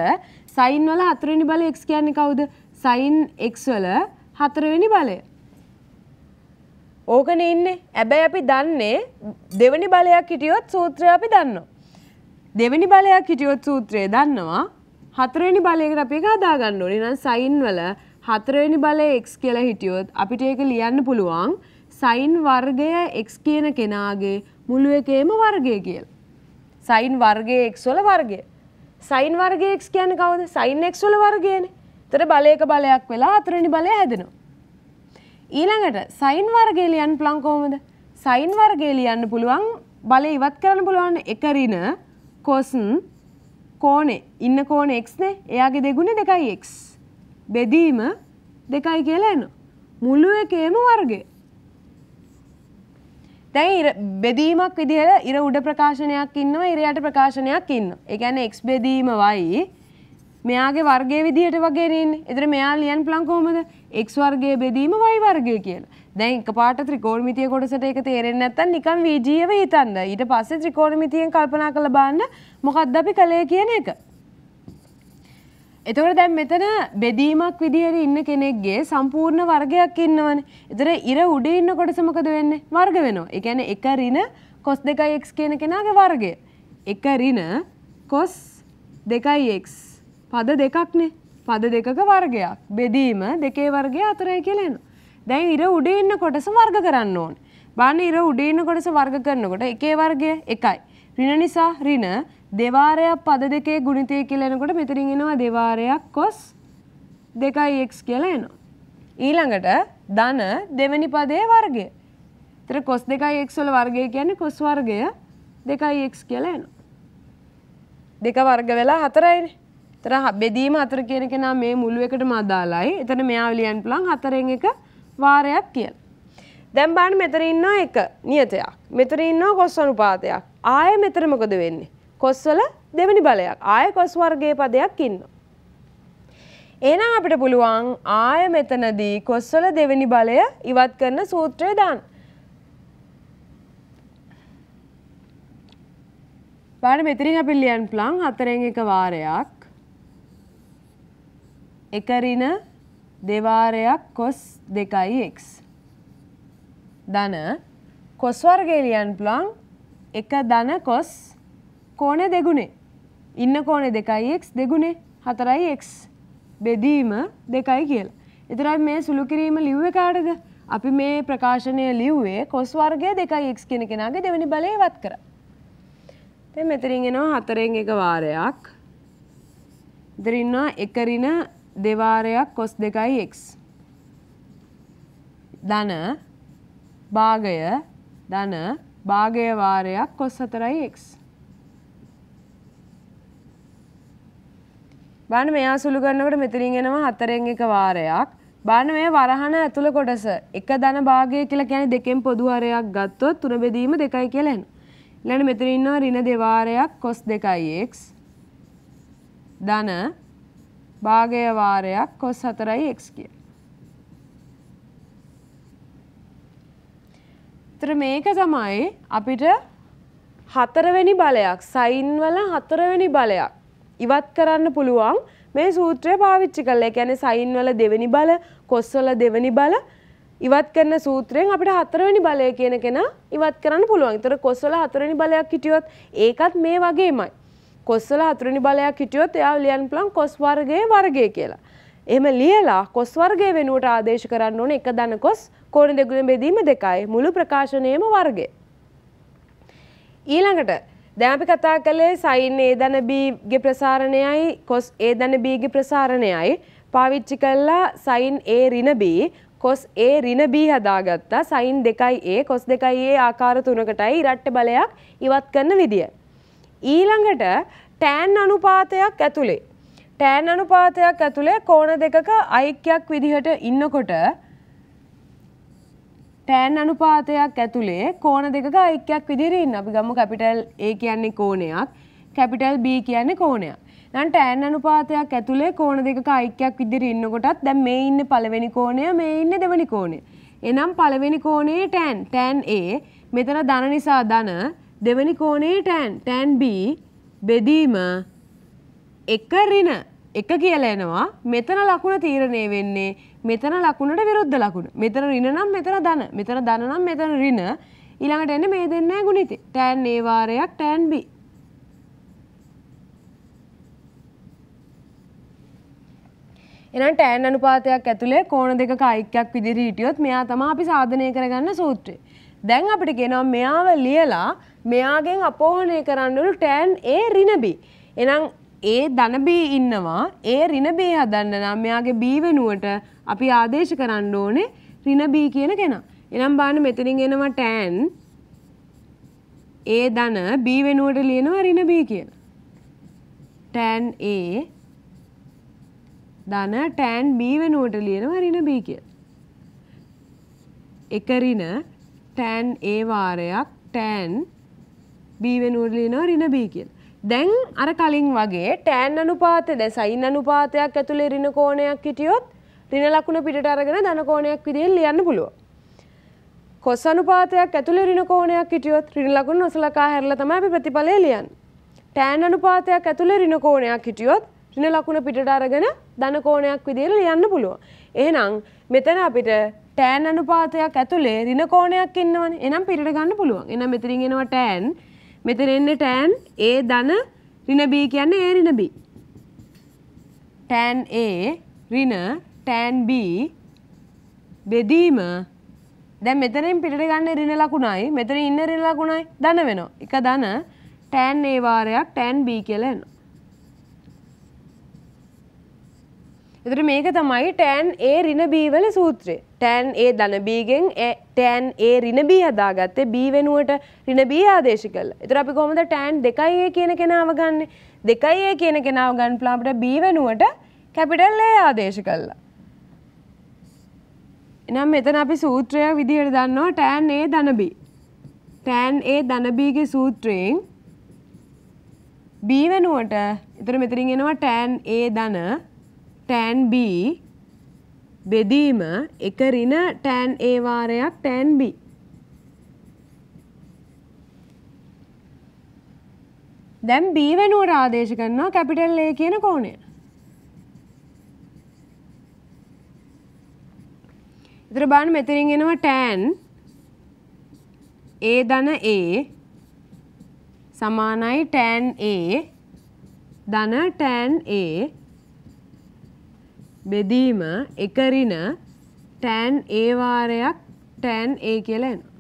සයින් වල හතරවෙනි බලය x කියන්නේ කවුද? සයින් x වල හතරවෙනි බලය. ඕකනේ ඉන්නේ. හැබැයි අපි දන්නේ දෙවෙනි බලයක් හිටියොත් සූත්‍රය අපි දන්නවා. දෙවැනි බලයක් හිටියොත් සූත්‍රය දන්නවා හතරවෙනි බලයකට අපි එක හදාගන්න ඕනේ. එහෙනම් සයින් වල හතරවෙනි බලය x කියලා හිටියොත් අපිට ඒක ලියන්න පුළුවන් සයින් වර්ගය x කියන කෙනාගේ මුළු එකේම වර්ගය කියලා. සයින් වර්ගය x වල වර්ගය. සයින් වර්ගය x කියන්නේ කවුද? සයින් x වල වර්ගයනේ. එතකොට බලයක බලයක් වෙලා හතරවෙනි බලය හැදෙනවා. ඊළඟට සයින් වර්ගය ලියන්න පුළුවන් කොහොමද? සයින් වර්ගය ලියන්න පුළුවන් බලය ඉවත් කරන්න පුළුවන් එක ඍණ කොසන් කෝනේ ඉන්න කෝන එක්නේ එයාගේ දෙගුණ දෙකයි එක්. බෙදීම දෙකයි කියලා එන්න. මුළු එකේම වර්ගය. දැන් බෙදීමක් විදිහට ඉර උඩ ප්‍රකාශනයක් ඉන්නවා ඉර යට ප්‍රකාශනයක් ඉන්නවා. ඒ කියන්නේ x බෙදීම y මෙයාගේ වර්ගයේ විදිහට වගේ නේ ඉන්නේ. එතන මෙයා ලියන්න පුළුවන් කොහොමද? x වර්ගයේ බෙදීම y වර්ගය කියලා. දැන් එකපාරට ත්‍රිකෝණමිතිය කොටසට ඒක තේරෙන්නේ නැත්නම් නිකන් වීජීයව හිතන්න. ඊට පස්සේ ත්‍රිකෝණමිතියෙන් කල්පනා කරලා බලන්න මොකක්ද අපි කළේ කියන එක. එතකොට දැන් මෙතන බෙදීමක් විදියට ඉන්න කෙනෙක්ගේ සම්පූර්ණ වර්ගයක් ඉන්නවනේ. එතන ඉර උඩ ඉන්න කොටස මොකද වෙන්නේ? වර්ග වෙනවා. ඒ කියන්නේ 1 ඍණ cos 2x කියන කෙනාගේ වර්ගය. 1 ඍණ cos 2x පද දෙකක්නේ. පද දෙකක වර්ගයක්. බෙදීම දෙකේ වර්ගය අතරයි කියලා එනවා. දැන් ඉර උඩේ ඉන්න කොටස වර්ග කරන්න ඕන. බලන්න ඉර උඩේ ඉන්න කොටස වර්ග කරනකොට එකේ වර්ගය එකයි. ඍණ නිසා ඍණ දෙවාරයක් පද දෙකේ ගුණිතය කියලා එනකොට මෙතනින් එනවා දෙවාරයක් cos 2x කියලා එනවා. ඊළඟට ධන දෙවෙනි පදයේ වර්ගය. ඒතර cos 2x වල වර්ගය කියන්නේ cos වර්ගය 2x කියලා එනවා. දෙක වර්ග වෙලා හතරයිනේ. ඒතර බෙදීම හතර කියන කෙනා මේ මුළු එකටම අදාළයි. එතන මෙයා ලියන්න පුළුවන් හතරෙන් එක වාරයක් කියලා. දැන් බලන්න මෙතන ඉන්නවා එක නියතයක්. මෙතන ඉන්නවා කොස් අනුපාතයක්. ආයෙ මෙතන මොකද වෙන්නේ? කොස්වල දෙවෙනි බලයක්. ආයෙ කොස් වර්ගයේ පදයක් ඉන්නවා. එහෙනම් අපිට පුළුවන් ආයෙ මෙතනදී කොස්වල දෙවෙනි බලය ඉවත් කරන සූත්‍රය දාන්න. බලන්න මෙතනින් අපි ලියන්න පුළුවන් හතරෙන් එක වාරයක්. එක ඍණ දෙවාරයක් කොස් දෙකයි එක්ස්. ධන කොස්වර්ගේ ලියන් පුලන් එක ධන කොස් කෝනෙ දෙගුණේ. ඉන්න කෝනෙ දෙකයි එක් දෙගුණේ හතරයි එක් බෙදීම දෙකයි කියල. එතරයි මේ සුළු කිරීම ලිව්ව කාඩද අපි මේ ප්‍රකාශනය ලිව්වේ කොස්වර්ගේ දෙකයි එක් කෙන කෙනගේ දෙවැනි බලයවත් කර. මෙතරින් එනවා හතරෙන් එක වාරයක් දරන්නවා එකරින දෙවාරයක් කොස් දෙකයි x ධන භාගය ධන භාගය වාරයක් කොස් හතරයි x බලන්න මෙයා සුළු කරනකොට මෙතනින් එනවා හතරෙන් එක වාරයක් බලන්න මේ වරහන ඇතුළ කොටස එක ධන භාගය කියලා කියන්නේ දෙකෙන් පොදු හරයක් ගත්තොත් තුන බෙදීම දෙකයි කියලා එනවා ඊළඟ මෙතන ඉන්නවා ඍණ දෙවාරයක් cos 2x ධන භාගය වාරයක් cos 4x කියලා. එතන මේක තමයි අපිට හතරවෙනි බලයක් සයින් වල හතරවෙනි බලයක් ඉවත් කරන්න පුළුවන් මේ සූත්‍රය පාවිච්චි කළා. ඒ කියන්නේ සයින් වල දෙවෙනි බල, කොස් වල දෙවෙනි බල ඉවත් කරන සූත්‍රයෙන් අපිට හතරවෙනි බලය කියන කෙනා ඉවත් කරන්න පුළුවන්. ඒතර කොස් වල හතරවෙනි බලයක් හිටියොත් ඒකත් මේ වගේමයි. කොස්සල හතුරනි බලයක් හිටියොත් එයා ලියන්න පුළුවන් කොස් වර්ගයේ වර්ගය කියලා. එහෙම ලියලා කොස් වර්ගය වෙනුවට ආදේශ කරන්න ඕනේ එක දන කොස් කෝණ දෙකකින් බෙදීම දෙකයි මුළු ප්‍රකාශනයේම වර්ගය. ඊළඟට දැන් අපි කතා කළේ sin a ධන b ගේ ප්‍රසාරණයයි cos a ධන b ගේ ප්‍රසාරණයයි පාවිච්චි කළා sin a ඍණ b cos a ඍණ b හදාගත්තා sin 2a cos 2a ආකාර තුනකටයි ඉරට්ට බලයක් ඉවත් කරන විදිය. ඊළඟට ටෑන් අනුපාතයක් ඇතුළේ. ටෑන් අනුපාතයක් ඇතුළේ කෝණ දෙකක අයික්‍යයක් විදිහට ඉන්නකොට ටෑන් අනුපාතයක් ඇතුළේ කෝණ දෙකක අයික්‍යයක් විදිහට ඉන්න. අපි ගමු කැපිටල් A කියන්නේ කෝණයක්, කැපිටල් B කියන්නේ කෝණයක්. දැන් ටෑන් අනුපාතයක් ඇතුළේ කෝණ දෙකක අයික්‍යයක් විදිහට ඉන්නකොටත් දැන් මේ ඉන්නේ පළවෙනි කෝණය, මේ ඉන්නේ දෙවෙනි කෝණය. එනම් පළවෙනි කෝණයේ ටෑන්, ටෑන් A. මෙතන ධන නිසා ධන දෙවැනි කෝණේ tan tan b බෙදීම 1 ඍණ 1 කියලා එනවා මෙතන ලකුණ තීරණය වෙන්නේ මෙතන ලකුණට විරුද්ධ ලකුණ මෙතන ඍණ නම් මෙතන ධන මෙතන ධන නම් මෙතන ඍණ ඊළඟට එන්නේ මේ දෙන්නේ ගුණිතේ tan a වාරයක් tan b එහෙනම් tan අනුපාතයක් ඇතුලේ කෝණ දෙකක අයික්යක් විදිහට හිටියොත් මෙයා තමයි අපි සාධනය කරගන්න සූත්‍රය දැන් අපිට ගෙනම් මෙයාව ලියලා මෙයාගෙන් අපෝහනය කරන්නලු ටෑන් ඒ රිනබි. එනම් ඒ දනබී ඉන්නවා ඒ රිනබේ හදන්න නම් මෙයාගේ බීවෙනුවට අපි ආදේශ කරන්න ඕනේ රිනබී කියන කෙනා. එනම් බාන මෙතනින් එනවා ටෑන් ඒ දන බීවෙනුවට ලියනවා රිනබී කියන. ටෑන් ඒ දන ටෑන් බීවෙනුවට ලියනවා රිනබී කිය. එක රින ටෑන් ඒ වාරයක් ටෑන් B වෙනුවට ලියනවා ඍණ B කියලා. දැන් අර කලින් වගේ ටෑන් අනුපාතය දැන් සයින් අනුපාතයක් ඇතුලේ ඍණ කෝණයක් හිටියොත් ඍණ ලකුණ පිටට අරගෙන ධන කෝණයක් විදිහට ලියන්න පුළුවන්. කොස් අනුපාතයක් ඇතුලේ ඍණ කෝණයක් හිටියොත් ඍණ ලකුණ නොසලකා හැරලා තමයි අපි ප්‍රතිඵලය ලියන්නේ. ටෑන් අනුපාතයක් ඇතුලේ ඍණ කෝණයක් හිටියොත් ඍණ ලකුණ පිටට අරගෙන ධන කෝණයක් විදිහට ලියන්න පුළුවන්. එහෙනම් මෙතන අපිට ටෑන් අනුපාතයක් ඇතුලේ ඍණ කෝණයක් ඉන්නවනේ. එහෙනම් පිරට ගන්න පුළුවන්. එහෙනම් මෙතනින් එනවා ටෑන්. මෙතන එන්නේ ටෑන් A ධන ඍණ B කියන්නේ A ඍණ B. ටෑන් A ඍණ ටෑන් B බෙදීම දැන් මෙතනින් පිටට ගන්න ඍණ ලකුණයි මෙතන ඉන්න ඍණ ලකුණයි ධන වෙනවා. එක ධන ටෑන් A වාරයක් ටෑන් B කියලා එනවා. එතට මේක තමයි ටෑන් ඒ රිනබී වල සූත්‍රය ටෑන් ඒ දනබීගෙන් ටෑන් ඒ රිනබී හදාගත්තේ බී වෙනුවට රිනබී ආදේශ කළ එතර අපි කොමද ටෑන් දෙකයිඒ කියන කෙනාව ගන්න දෙකයි ඒ කියන කෙනාව ගන් ප්ලාම්ට බී වෙනුවට කැපිටල් ඒ ආදේශ කල්ලා එනම් මෙතන අපි සූත්‍රය විදිහට දන්නවා ටෑන් ඒ දනබී ටෑන් ඒ දනබීගේ සූත්‍රයෙන් බී වෙනුවට එතර මෙතරින් එනවා ටෑන් ඒ දන ටෑන් B බෙදීම එක රින ටෑන් A වාරයක් ටෑන් B දැන් B වෙනුවට ආදේශ කරනවා කැපිටල් A කියන කෝණය. ඉතින් බලන්න මෙතනින් එනවා tan A ධන A සමානයි tan A ධන tan A බෙදීම එකරින ටෑන් ඒ වාරයක් ටෑන් ඒ කියලා එනවා.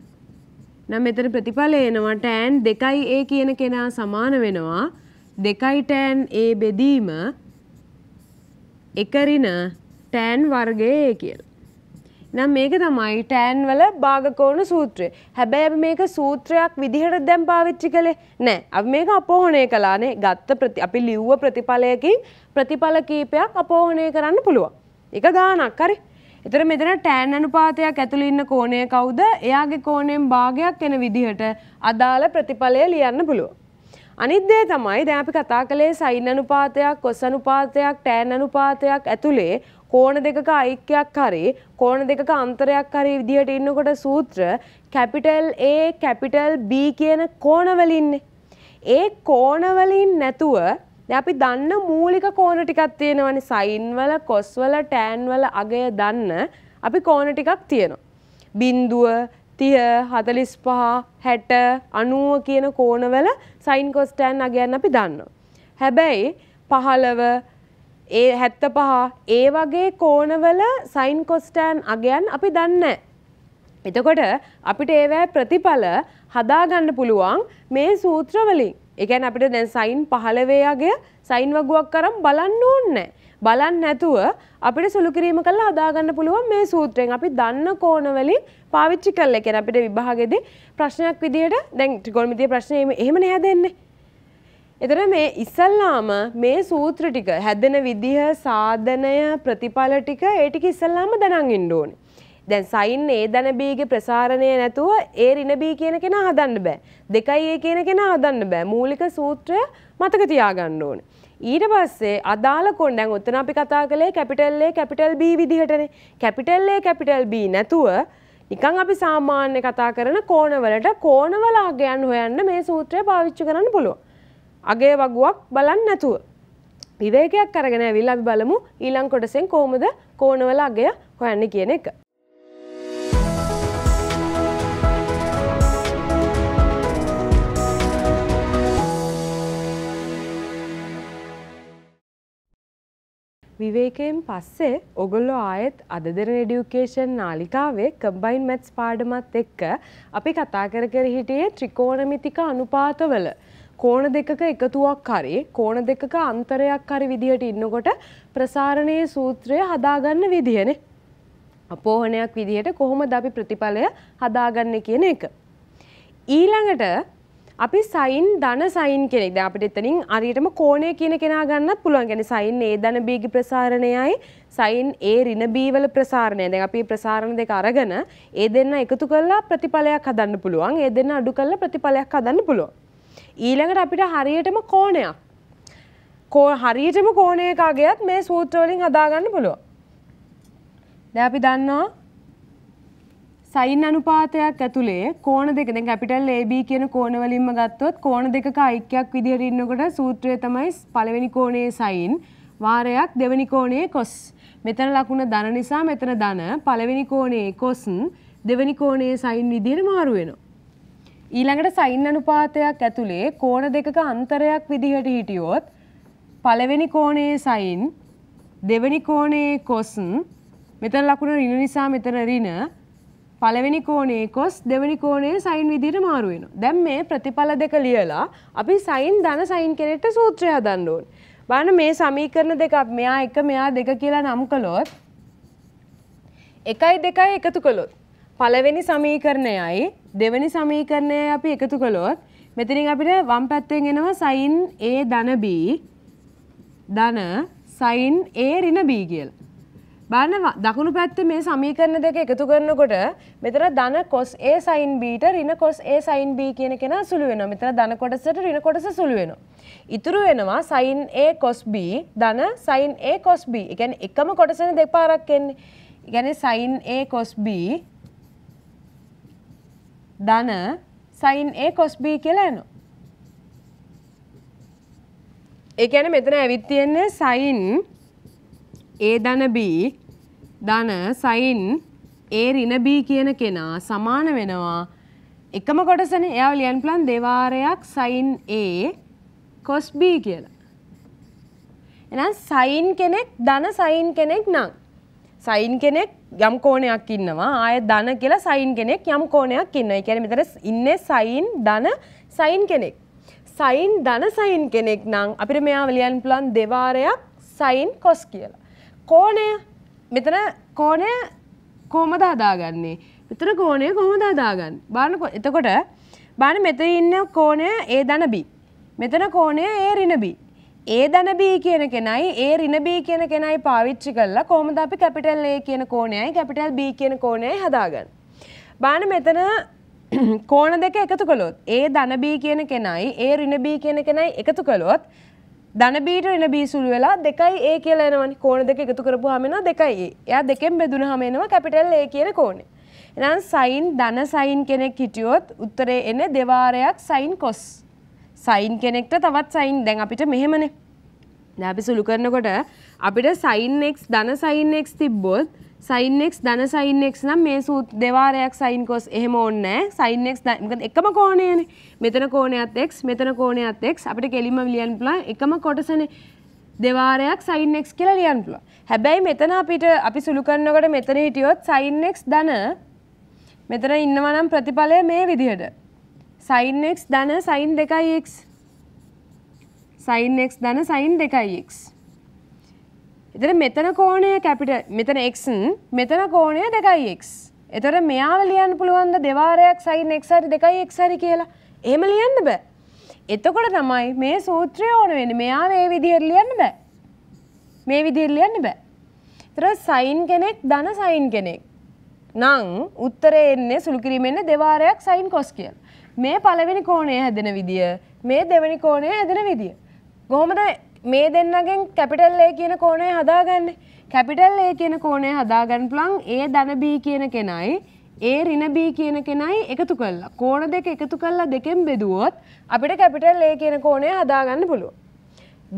නම් මෙතන ප්‍රතිඵලය එනවා ටෑන් 2 ඒ කියන කෙනා සමාන වෙනවා 2 ටෑන් ඒ බෙදීම එකරින ටෑන් වර්ගයේ කියලා. නම් මේක තමයි ටෑන් වල භාගකෝණ සූත්‍රය. හැබැයි මේක සූත්‍රයක් විදිහට දැන් පාවිච්චි කළේ නෑ. අපි මේක අපෝහණය කළානේ. ගත්ත ප්‍රති අපි ලිව්ව ප්‍රතිඵලයකින් ප්‍රතිඵල කීපයක් අපෝහණය කරන්න පුළුවන්. ඒක ගානක් හරි. එතර මෙතන ටෑන් අනුපාතයක් ඇතුළේ ඉන්න කෝණය කවුද? එයාගේ කෝණයෙන් භාගයක් එන විදිහට අදාළ ප්‍රතිඵලය ලියන්න පුළුවන්. අනිත් දේ තමයි දැන් අපි කතා කළේ සයින් අනුපාතයක්, කොස් අනුපාතයක්, ටෑන් අනුපාතයක් ඇතුළේ කෝණ දෙකක අයික්‍යයක් හරි කෝණ දෙකක අන්තරයක් හරි විදිහට ඉන්නකොට සූත්‍ර කැපිටල් A කැපිටල් B කියන කෝණවලින්නේ. ඒ කෝණවලින් නැතුව අපි දන්න මූලික කෝණ ටිකක් තියෙනවනේ සයින් වල කොස් වල ටෑන් වල අගය දන්න අපි කෝණ ටිකක් තියෙනවා. බිඳුව 30 45 60 90 කියන කෝණ වල සයින් කොස් ටෑන් අගයන් අපි දන්නවා. හැබැයි 15 ඒ හැත්ත පහ ඒ වගේ කෝනවල සයින් කොස්ටෑන් අගයන් අපි දන්න. එතකොට අපිට ඒවෑ ප්‍රතිඵල හදාගන්න පුළුවන් මේ සූත්‍රවලින් එකැන් අපිට දැන් සයින් පහළවේයාගේ සයින් වගුවක් කරම් බලන්න ඕන්න. බලන්න නැතුව අපිට සුළුකිරීම කළ හදාගන්න පුළුවන් මේ සූත්‍රයෙන් අපි දන්න කෝනවලින් පාවිච්චි කල්ල එකෙන අපිට විභාගෙදි ප්‍රශ්නයක් විදිහට දැන් ටිකොල්මිතිය ප්‍රශ්නයීම එහෙම නෑ දෙන්නේ එතර මේ ඉස්සල්ලාම මේ සූත්‍ර ටික හැදෙන විදිහ සාධනය ප්‍රතිඵල ටික ඒ ටික ඉස්සල්ලාම දැනන් ඉන්න ඕනේ. දැන් සයින් A දන B ගේ ප්‍රසාරණය නැතුව A ඍණ B කියන කෙනා හදන්න බෑ. 2A කියන කෙනා හදන්න බෑ. මූලික සූත්‍රය මතක තියාගන්න ඕනේ. ඊට පස්සේ අදාළ කොන් දැන් උතන අපි කතා කළේ කැපිටල් A කැපිටල් B විදිහටනේ. කැපිටල් A කැපිටල් B නැතුව නිකන් අපි සාමාන්‍ය කතා කරන කෝණවලට කෝණවල අගයන් හොයන්න මේ සූත්‍රය පාවිච්චි කරන්න පුළුවන්. අගේ වගුවක් බලන්න නැතුව. විවේකයක් කරගෙන ඇවිල්ලා අපි බලමු ඊළඟ කොටසෙන් කොහොමද කෝණවල අගය හොයන්නේ කියන එක. විවේකයෙන් පස්සේ ඔගොල්ලෝ ආයෙත් අද දෙරන ඩියුකේෂන් නාලිකාවේ කම්බයින් මැත්ස් පාඩමත් එක්ක අපි කතා කර කර හිටියේ ත්‍රිකෝණමිතික අනුපාතවල කෝණ දෙකක එකතුවක් හරි කෝණ දෙකක අන්තරයක් හරි විදිහට ඉන්නකොට ප්‍රසාරණයේ සූත්‍රය හදාගන්න විදිහනේ. අපෝහණයක් විදිහට කොහොමද අපි ප්‍රතිඵලය හදාගන්නේ කියන එක. ඊළඟට අපි සයින් ධන සයින් කෙනෙක්. දැන් අපිට එතනින් හරියටම කෝණය කියන කෙනා ගන්නත් පුළුවන්. يعني සයින් A ධන B ගේ ප්‍රසාරණයයි සයින් A ඍණ B වල ප්‍රසාරණය. දැන් අපි ප්‍රසාරණ දෙක අරගෙන ඒ දෙන්න එකතු කරලා ප්‍රතිඵලයක් හදන්න පුළුවන්. ඒ දෙන්න අඩු කරලා ප්‍රතිඵලයක් හදන්න පුළුවන්. ඊළඟට අපිට හරියටම කෝණයක් කෝ හරියටම කෝණයක අගයත් මේ සූත්‍ර වලින් හදාගන්න පුළුවන්. දැන් අපි දන්නවා සයින් අනුපාතයක් ඇතුලේ කෝණ දෙක දැන් කැපිටල් AB කියන කෝණ වලින්ම ගත්තොත් කෝණ දෙකක අයික්‍යයක් විදිහට ඉන්නකොට සූත්‍රය තමයි පළවෙනි කෝණයේ සයින් වාරයක් දෙවෙනි කෝණයේ කොස්. මෙතන ලකුණ ධන නිසා මෙතන ධන පළවෙනි කෝණයේ කොස් දෙවෙනි කෝණයේ සයින් විදිහට මාරු වෙනවා. ඊළඟට සයින් අනුපාතයක් ඇතුලේ කෝණ දෙකක අන්තරයක් විදිහට හිටියොත් පළවෙනි කෝණයේ සයින් දෙවෙනි කෝණයේ කොස් මෙතන ලකුණ ඍණ නිසා මෙතන ඍණ පළවෙනි කෝණයේ කොස් දෙවෙනි කෝණයේ සයින් විදිහට මාරු වෙනවා. දැන් මේ ප්‍රතිඵල දෙක ලියලා අපි සයින් ධන සයින් කෙරෙට සූත්‍රය හදන්න ඕනේ. බලන්න මේ සමීකරණ දෙක මෙයා එක මෙයා දෙක කියලා නම් කළොත් එකයි දෙකයි එකතු කළොත් පළවෙනි සමීකරණයයි දෙවැනි සමීකරණය අපි එකතු කළොත් මෙතනින් අපිට වම් පැත්තෙන් එනවා sin a ධන b ධන sin a ඍණ b කියලා. බලන්න දකුණු පැත්තේ මේ සමීකරණ දෙක එකතු කරනකොට මෙතන ධන cos a sin b ට ඍණ cos a sin b කියන කෙනා සුළු වෙනවා. මෙතන ධන කොටසට ඍණ කොටස සුළු වෙනවා. ඉතුරු වෙනවා sin a cos b ධන sin a cos b. ඒ කියන්නේ එකම කොටසෙන් දෙපාරක් එන්නේ. ඒ කියන්නේ sin a cos b ධන සයින් A cos B කියලා එනවා. ඒ කියන්නේ මෙතන ඇවිත් තියෙන්නේ සයින් A ධන B ධන සයින් A ඍණ B කියන කෙනා සමාන වෙනවා එකම කොටසනේ එයාව ලියන්න පුළුවන් දෙවාරයක් sin A cos B කියලා. එහෙනම් sin කෙනෙක් ධන sin කෙනෙක් නම් සයින් කෙනෙක් යම් කෝණයක් ඉන්නවා ආය ධන කියලා සයින් කෙනෙක් යම් කෝණයක් ඉන්නවා. ඒ කියන්නේ මෙතන ඉන්නේ සයින් ධන සයින් කෙනෙක්. සයින් ධන සයින් කෙනෙක් නම් අපිට මෙයා ලියන්න පුළුවන් දෙවාරයක් සයින් කොස් කියලා. කෝණය මෙතන කෝණය කොහමද හදාගන්නේ? මෙතන කෝණය කොහමද හදාගන්නේ? බලන්න එතකොට බලන්න මෙතන ඉන්න කෝණය A ධන B. මෙතන කෝණය A ඍණ B. ඒ දනබී කියන කෙනයි ඒ රිනබී කියන කෙනයි පාවිච්චි කරලා කොහොමද අපි කැපිටල් A කියන කෝණයයි කැපිටල් B කියන කෝණයයි හදාගන්නේ. බාන මෙතන කෝණ දෙක එකතු කළොත් ඒ ධනබී කියන කෙනයි ඒ රිනබී කියන කෙනයි එකතු කළොත් ධනබීට රිනබී සුළු වෙලා දෙකයි ඒ කියලා එනවනේ. කෝණ දෙක එකතු කරපුවාම එනවා දෙකයි ඒ. එයා දෙකෙන් බෙදුනහම එනවා කැපිටල් A කියන කෝණය. එහෙනම් සයින් ධන සයින් කෙනෙක් හිටියොත් උත්තරේ එන්නේ දෙවාරයක් සයින් cos. සයින් කෙනෙක්ට තවත් සයින් දැන් අපිට මෙහෙමනේ. දැන් අපි සුළු කරනකොට අපිට sin x ධන sin x තිබ්බොත් sin x ධන sin x නම් මේ සූත් දෙවාරයක් sin cos එහෙම ඕනේ sin x මොකද එකම කෝණයනේ. මෙතන කෝණයත් x මෙතන කෝණයත් x අපිට කෙලින්ම ලියන්න පුළුවන් එකම කොටසනේ. දෙවාරයක් sin x කියලා ලියන්න පුළුවන්. හැබැයි මෙතන අපිට අපි සුළු කරනකොට මෙතන හිටියොත් sin x ධන මෙතන ඉන්නවා නම් ප්‍රතිඵලය මේ විදිහට. සයින් x ධන සයින් 2x සයින් x ධන සයින් 2x එතන මෙතන කෝණය කැපිට මෙතන x මෙතන කෝණය 2x එතකොට මෙයාව ලියන්න පුළුවන් ද දෙවාරයක් sin x හරි 2x හරි කියලා. එහෙම ලියන්න බෑ. එතකොට තමයි මේ සූත්‍රය ඕන වෙන්නේ. මෙයා මේ විදිහට ලියන්න බෑ. මේ විදිහට ලියන්න බෑ. එතකොට sin කෙනෙක් ධන sin කෙනෙක්. නම් උත්තරේ එන්නේ සුළු කිරීමෙන් දෙවාරයක් sin cos කියලා. මේ පළවෙනි කෝණය හැදෙන විදිය මේ දෙවැනි කෝණය හැදෙන විදිය. කොහොමද මේ දෙන්නගෙන් කැපිටල් A කියන කෝණය හදාගන්නේ? කැපිටල් A කියන කෝණය හදාගන්න පුළුවන් A ධන B කියන කෙනයි A ඍණ B කියන කෙනයි එකතු කළා. කෝණ දෙක එකතු කළා දෙකෙන් බෙදුවොත් අපිට කැපිටල් A කියන කෝණය හදාගන්න පුළුවන්.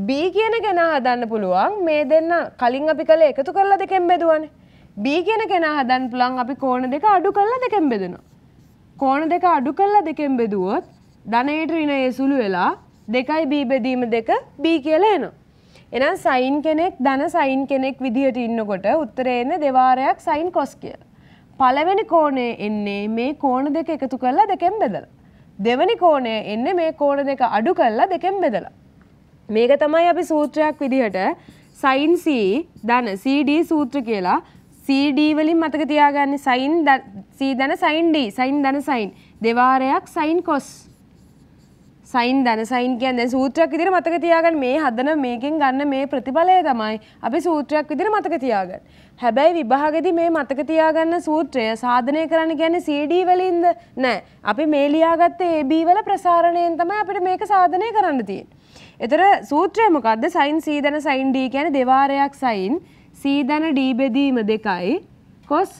B කියන කෙනා හදන්න පුළුවන් මේ දෙන්න කලින් අපි කළේ එකතු කළා දෙකෙන් බෙදුවානේ. B කියන කෙනා හදන්න පුළුවන් අපි කෝණ දෙක අඩු කළා දෙකෙන් බෙදනවා. කෝණ දෙක අඩු කරලා දෙකෙන් බෙදුවොත් ධනයට ඍණය සුළු වෙලා 2යි b බෙදීම 2 b කියලා එනවා. එහෙනම් sin කෙනෙක් ධන sin කෙනෙක් විදිහට ඉන්නකොට උත්තරේ එන්නේ දෙවාරයක් sin cos කියලා. පළවෙනි කෝණය එන්නේ මේ කෝණ දෙක එකතු කරලා දෙකෙන් බෙදලා. දෙවෙනි කෝණය එන්නේ මේ කෝණ දෙක අඩු කරලා දෙකෙන් බෙදලා. මේක තමයි අපි සූත්‍රයක් විදිහට sin c ධන cd සූත්‍ර කියලා CD වලින් මතක තියාගන්න sin C ධන sin D sin ධන sin දෙවාරයක් sin cos sin ධන sin කියන්නේ දැන් සූත්‍රයක් විදිහට මතක තියාගන්න මේ හදන මේකෙන් ගන්න මේ ප්‍රතිඵලය තමයි අපි සූත්‍රයක් විදිහට මතක තියාගන්න. හැබැයි විභාගෙදි මේ මතක තියාගන්න සූත්‍රය සාධනය කරන්න කියන්නේ CD වලින්ද නෑ. අපි මේ ලියාගත්තේ AB වල ප්‍රසාරණයෙන් තමයි අපිට මේක සාධනය කරන්න තියෙන්නේ. එතර සූත්‍රය මොකද්ද sin C ධන sin D කියන්නේ දෙවාරයක් sin සී දන ඩී බෙදීම දෙකයි කොස්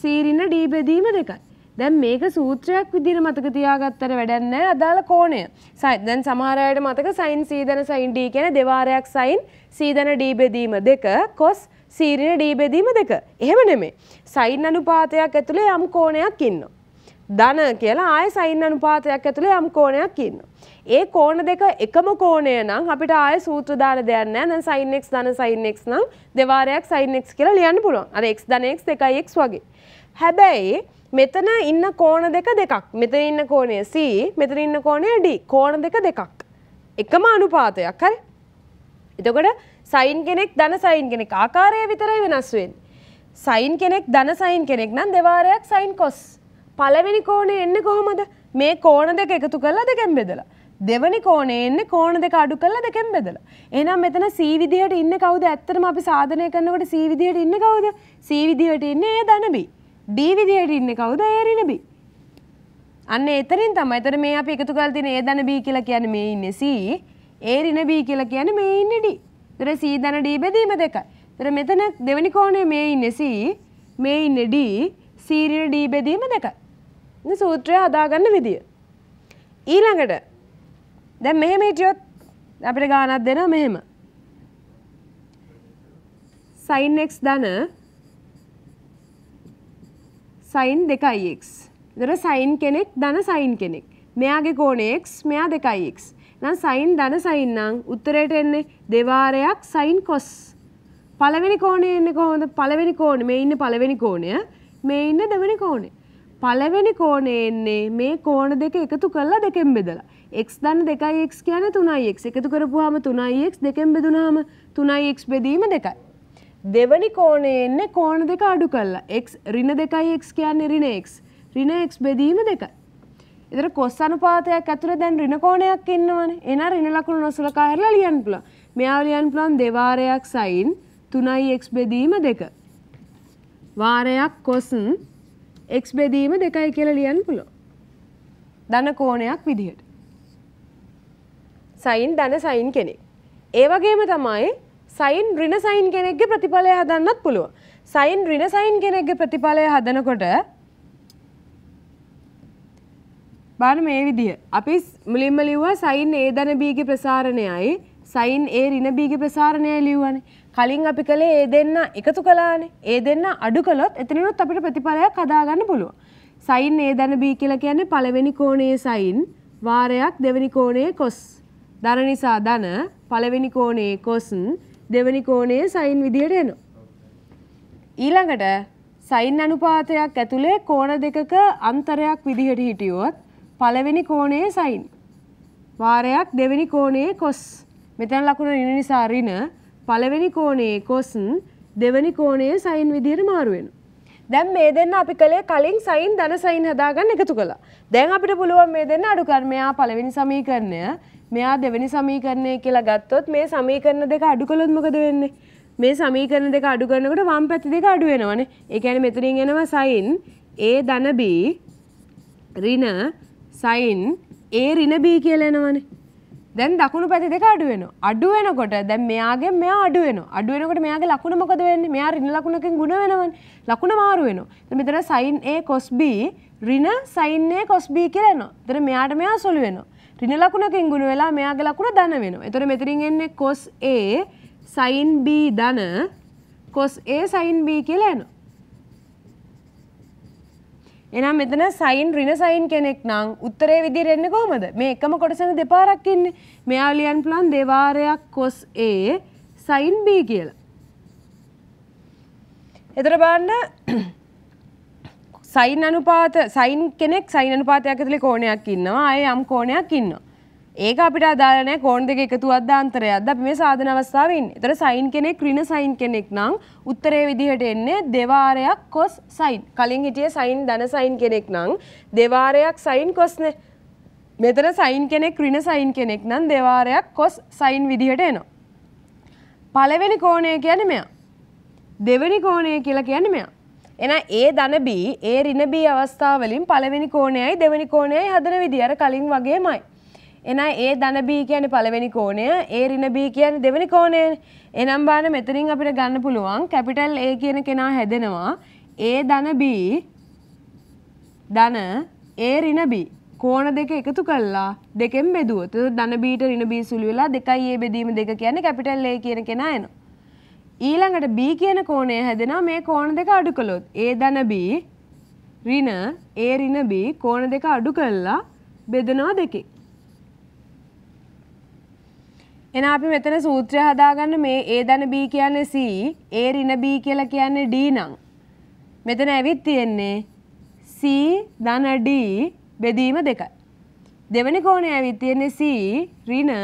සීරින ඩී බෙදීම දෙකයි. දැන් මේක සූත්‍රයක් විදිහට මතක තියාගත්තට වැඩක් නැහැ අදාළ කෝණය. දැන් සමහර අයට මතක sin c දන sin d කියන දෙවාරයක් sin c දන d බෙදීම 2 cos c ඍණ d බෙදීම 2. එහෙම නෙමෙයි. sin අනුපාතයක් ඇතුලේ යම් කෝණයක් ඉන්නවා. ධන කියලා ආය sin අනුපාතයක් ඇතුලේ යම් කෝණයක් ඉන්නවා. ඒ කෝණ දෙක එකම කෝණය නම් අපිට ආය සූත්‍ර දාන දෙයක් නෑ. දැන් sin x ධන sin x නම් දෙවාරයක් sin x කියලා ලියන්න පුළුවන්. අර x ධන x 2 x වගේ. හැබැයි මෙතන ඉන්න කෝණ දෙක දෙකක්. මෙතන ඉන්න කෝණය c, මෙතන ඉන්න කෝණය d. කෝණ දෙක දෙකක්. එකම අනුපාතයක්. හරි? එතකොට sin කෙනෙක් ධන sin කෙනෙක් ආකාරය විතරයි වෙනස් වෙන්නේ. sin කෙනෙක් ධන sin කෙනෙක් නම් දෙවාරයක් sin cos. පළවෙනි කෝණය එන්නේ කොහොමද? මේ කෝණ දෙක එකතු කරලා දෙකෙන් බෙදලා. දෙවනි කෝණේ එන්නේ කෝණ දෙක අඩු කරලා දෙකෙන් බෙදලා. එහෙනම් මෙතන C විදිහට ඉන්නේ කවුද? ඇත්තටම අපි සාධනය කරනකොට C විදිහට ඉන්නේ කවුද? C විදිහට ඉන්නේ A ධන B. D විදිහට ඉන්නේ කවුද? A ඍණ B. අන්න එතනින් තමයි. එතන මේ අපි එකතු කරලා තියෙන A ධන B කියලා කියන්නේ මේ ඉන්නේ C, A ඍණ B කියලා කියන්නේ මේ ඉන්නේ D. ඒතර C ධන D බෙදීම දෙකයි. ඒතර මෙතන දෙවනි කෝණේ මේ ඉන්නේ C, මේ ඉන්නේ D, C ඍණ D බෙදීම දෙකයි. මේ සූත්‍රය හදාගන්න විදිය. ඊළඟට දැන් මෙහෙම හිටියොත් අපිට ගානක් දෙනවා මෙහෙම. sin x ධන sin 2x. ඒතර sin කෙනෙක් ධන sin කෙනෙක්. මෙයාගේ කෝණය x, මෙයා 2x. නම් sin ධන sin නම් උත්තරයට එන්නේ දෙවාරයක් sin cos. පළවෙනි කෝණය එන්නේ කොහොමද? පළවෙනි කෝණය මේ ඉන්නේ පළවෙනි කෝණය, මේ ඉන්නේ දෙවෙනි කෝණය. පළවෙනි කෝණය එන්නේ මේ කෝණ දෙක එකතු කරලා දෙකෙන් බෙදලා. එක් දන්න දෙකයි එක් කියන තුනයි එක් එකතු කරපුහම තුනයි එක් දෙකෙන් බෙදුනාම තුනයි එක් බෙදීම දෙකයි. දෙවනි කෝණේ එන්නේ කෝණ දෙක අඩු කරලා එක් ඍණ දෙකයි එක් කියන්නේ ඍණ එක් ඍණ එක් බෙදීම දෙකයි. ඒතර කොස් අනුපාතයක් ඇතුළේ දැන් ඍණ කෝණයක් ඉන්නවනේ. එහෙනම් ඍණ ලකුණු නොසලකා හැරලා ලියන්න පුළුවන්. මෙයා ලියන්න පුළුවන් දෙවාරයක් සයින් 3x බෙදීම 2. වාරයක් cos x බෙදීම 2යි කියලා ලියන්න පුළුවන්. ධන කෝණයක් විදිහට. සයින් ධන සයින් කෙනෙක්. ඒ වගේම තමයි සයින් ඍණ සයින් කෙනෙක්ගේ ප්‍රතිඵලය හදන්නත් පුළුවන්. සයින් ඍණ සයින් කෙනෙක්ගේ ප්‍රතිඵලය හදනකොට බලන්න මේ විදිය. අපි මුලින්ම ලිව්වා සයින් A ධන B ගේ ප්‍රසාරණයයි සයින් A ඍණ B ගේ ප්‍රසාරණයයි ලිව්වනේ. කලින් අපි කළේ ඒ දෙන්න එකතු කළානේ. ඒ දෙන්න අඩු කළොත් එතනිනුත් අපිට ප්‍රතිඵලයක් හදාගන්න පුළුවන්. සයින් A ධන B කියලා කියන්නේ පළවෙනි කෝණයේ සයින් වාරයක් දෙවෙනි කෝණයේ cos ධන නිසා ධන පළවෙනි කෝණයේ cosine දෙවෙනි කෝණයේ sin විදියට එනවා. ඊළඟට sin අනුපාතයක් ඇතුලේ කෝණ දෙකක අන්තරයක් විදිහට හිටියොත් පළවෙනි කෝණයේ sin වාරයක් දෙවෙනි කෝණයේ cos මෙතන ලකුණ ඍණ නිසා ඍණ පළවෙනි කෝණයේ cosine දෙවෙනි කෝණයේ sin විදියට මාරු වෙනවා. දැන් මේ දෙන්න අපි කළේ කලින් sin ධන sin හදාගන්න එකතු කළා. දැන් අපිට පුළුවන් මේ දෙන්න අඩු කර්මයා පළවෙනි සමීකරණය මෙයා දෙවැනි සමීකරණය කියලා ගත්තොත් මේ සමීකරණ දෙක අඩු කළොත් මොකද වෙන්නේ? මේ සමීකරණ දෙක අඩු කරනකොට වම් පැති දෙක අඩු වෙනවනේ. ඒ කියන්නේ මෙතනින් එනවා sin a ධන b ඍණ sin a ඍණ b කියලා එනවනේ. දැන් දකුණු පැති දෙක අඩු වෙනවා. අඩු වෙනකොට දැන් මෙයාගේ මෙයා අඩු වෙනවා. අඩු වෙනකොට මෙයාගේ ලකුණ මොකද වෙන්නේ? මෙයා ඍණ ලකුණකින් ಗುಣ වෙනවනේ. ලකුණ මාරු වෙනවා. එතන මෙතන sin a cos b ඍණ sin a cos b කියලා එනවා. එතන මෙයාට මෙයා සුළු වෙනවා. ඍණ ලකුණකින් ගුණ වෙලා මෙයාගේ ලකුණ ධන වෙනවා. එතකොට මෙතනින් එන්නේ cos A sin B ධන cos A sin B කියලා එනවා. එනම් මෙතන සයින් ඍණ සයින් කෙනෙක් නම් උත්තරේ විදිහට එන්නේ කොහමද? මේ එකම කොටසෙන් දෙපාරක් ඉන්නේ. මෙයා ලියන්න පුළුවන් දෙවාරයක් cos A sin B කියලා. එතන බලන්න සයින් අනුපාත සයින් කෙනෙක් සයින් අනුපාතයක් ඇතුලේ කෝණයක් ඉන්නවා ආයේ යම් කෝණයක් ඉන්නවා. ඒක අපිට අදාළ නැහැ කෝණ දෙක එකතුවක්ද අන්තරයක්ද අපි මේ සාධන අවස්ථාවේ ඉන්නේ. ඒතර සයින් කෙනෙක් ඍණ සයින් කෙනෙක් නම් උත්තරේ විදිහට එන්නේ දෙවාරයක් cos සයින්. කලින් හිටියේ සයින් ධන සයින් කෙනෙක් නම් දෙවාරයක් සයින් cos නේ. මෙතන සයින් කෙනෙක් ඍණ සයින් කෙනෙක් නම් දෙවාරයක් cos සයින් විදිහට එනවා. පළවෙනි කෝණය කියන්නේ මෙයා. දෙවෙනි කෝණය කියලා කියන්නේ මෙයා. එන ඒ ධන B ඒ ඍණ B අවස්ථාවලින් පළවෙනි කෝණයයි දෙවෙනි කෝණයයි හදන විදිය අර කලින් වගේමයි. එන ඒ ධන B කියන්නේ පළවෙනි කෝණය, ඒ ඍණ B කියන්නේ දෙවෙනි කෝණයනේ. එනම් බාන මෙතනින් අපිට ගන්න පුළුවන් කැපිටල් A කියන කෙනා හැදෙනවා ඒ ධන B ධන ඒ ඍණ B කෝණ දෙක එකතු කළා දෙකෙන් බෙදුවොත් ධන B ට ඍණ B සුළු වෙලා දෙකයි A බෙදීම දෙක කියන්නේ කැපිටල් A කියන කෙනා එනවා. ඊළඟට B කියන කෝණය හැදෙනවා මේ කෝණ දෙක අඩු කළොත්. A ධන B ඍණ A ඍණ B කෝණ දෙක අඩු කළා බෙදනවා දෙකේ. එන අපි මෙතන සූත්‍රය හදාගන්න මේ A ධන B කියන්නේ C, A ඍණ B කියලා කියන්නේ D නම්. මෙතන ඇවිත් තියෙන්නේ C ධන D බෙදීම දෙකයි. දෙවැනි කෝණය ඇවිත් තියෙන්නේ C ඍණ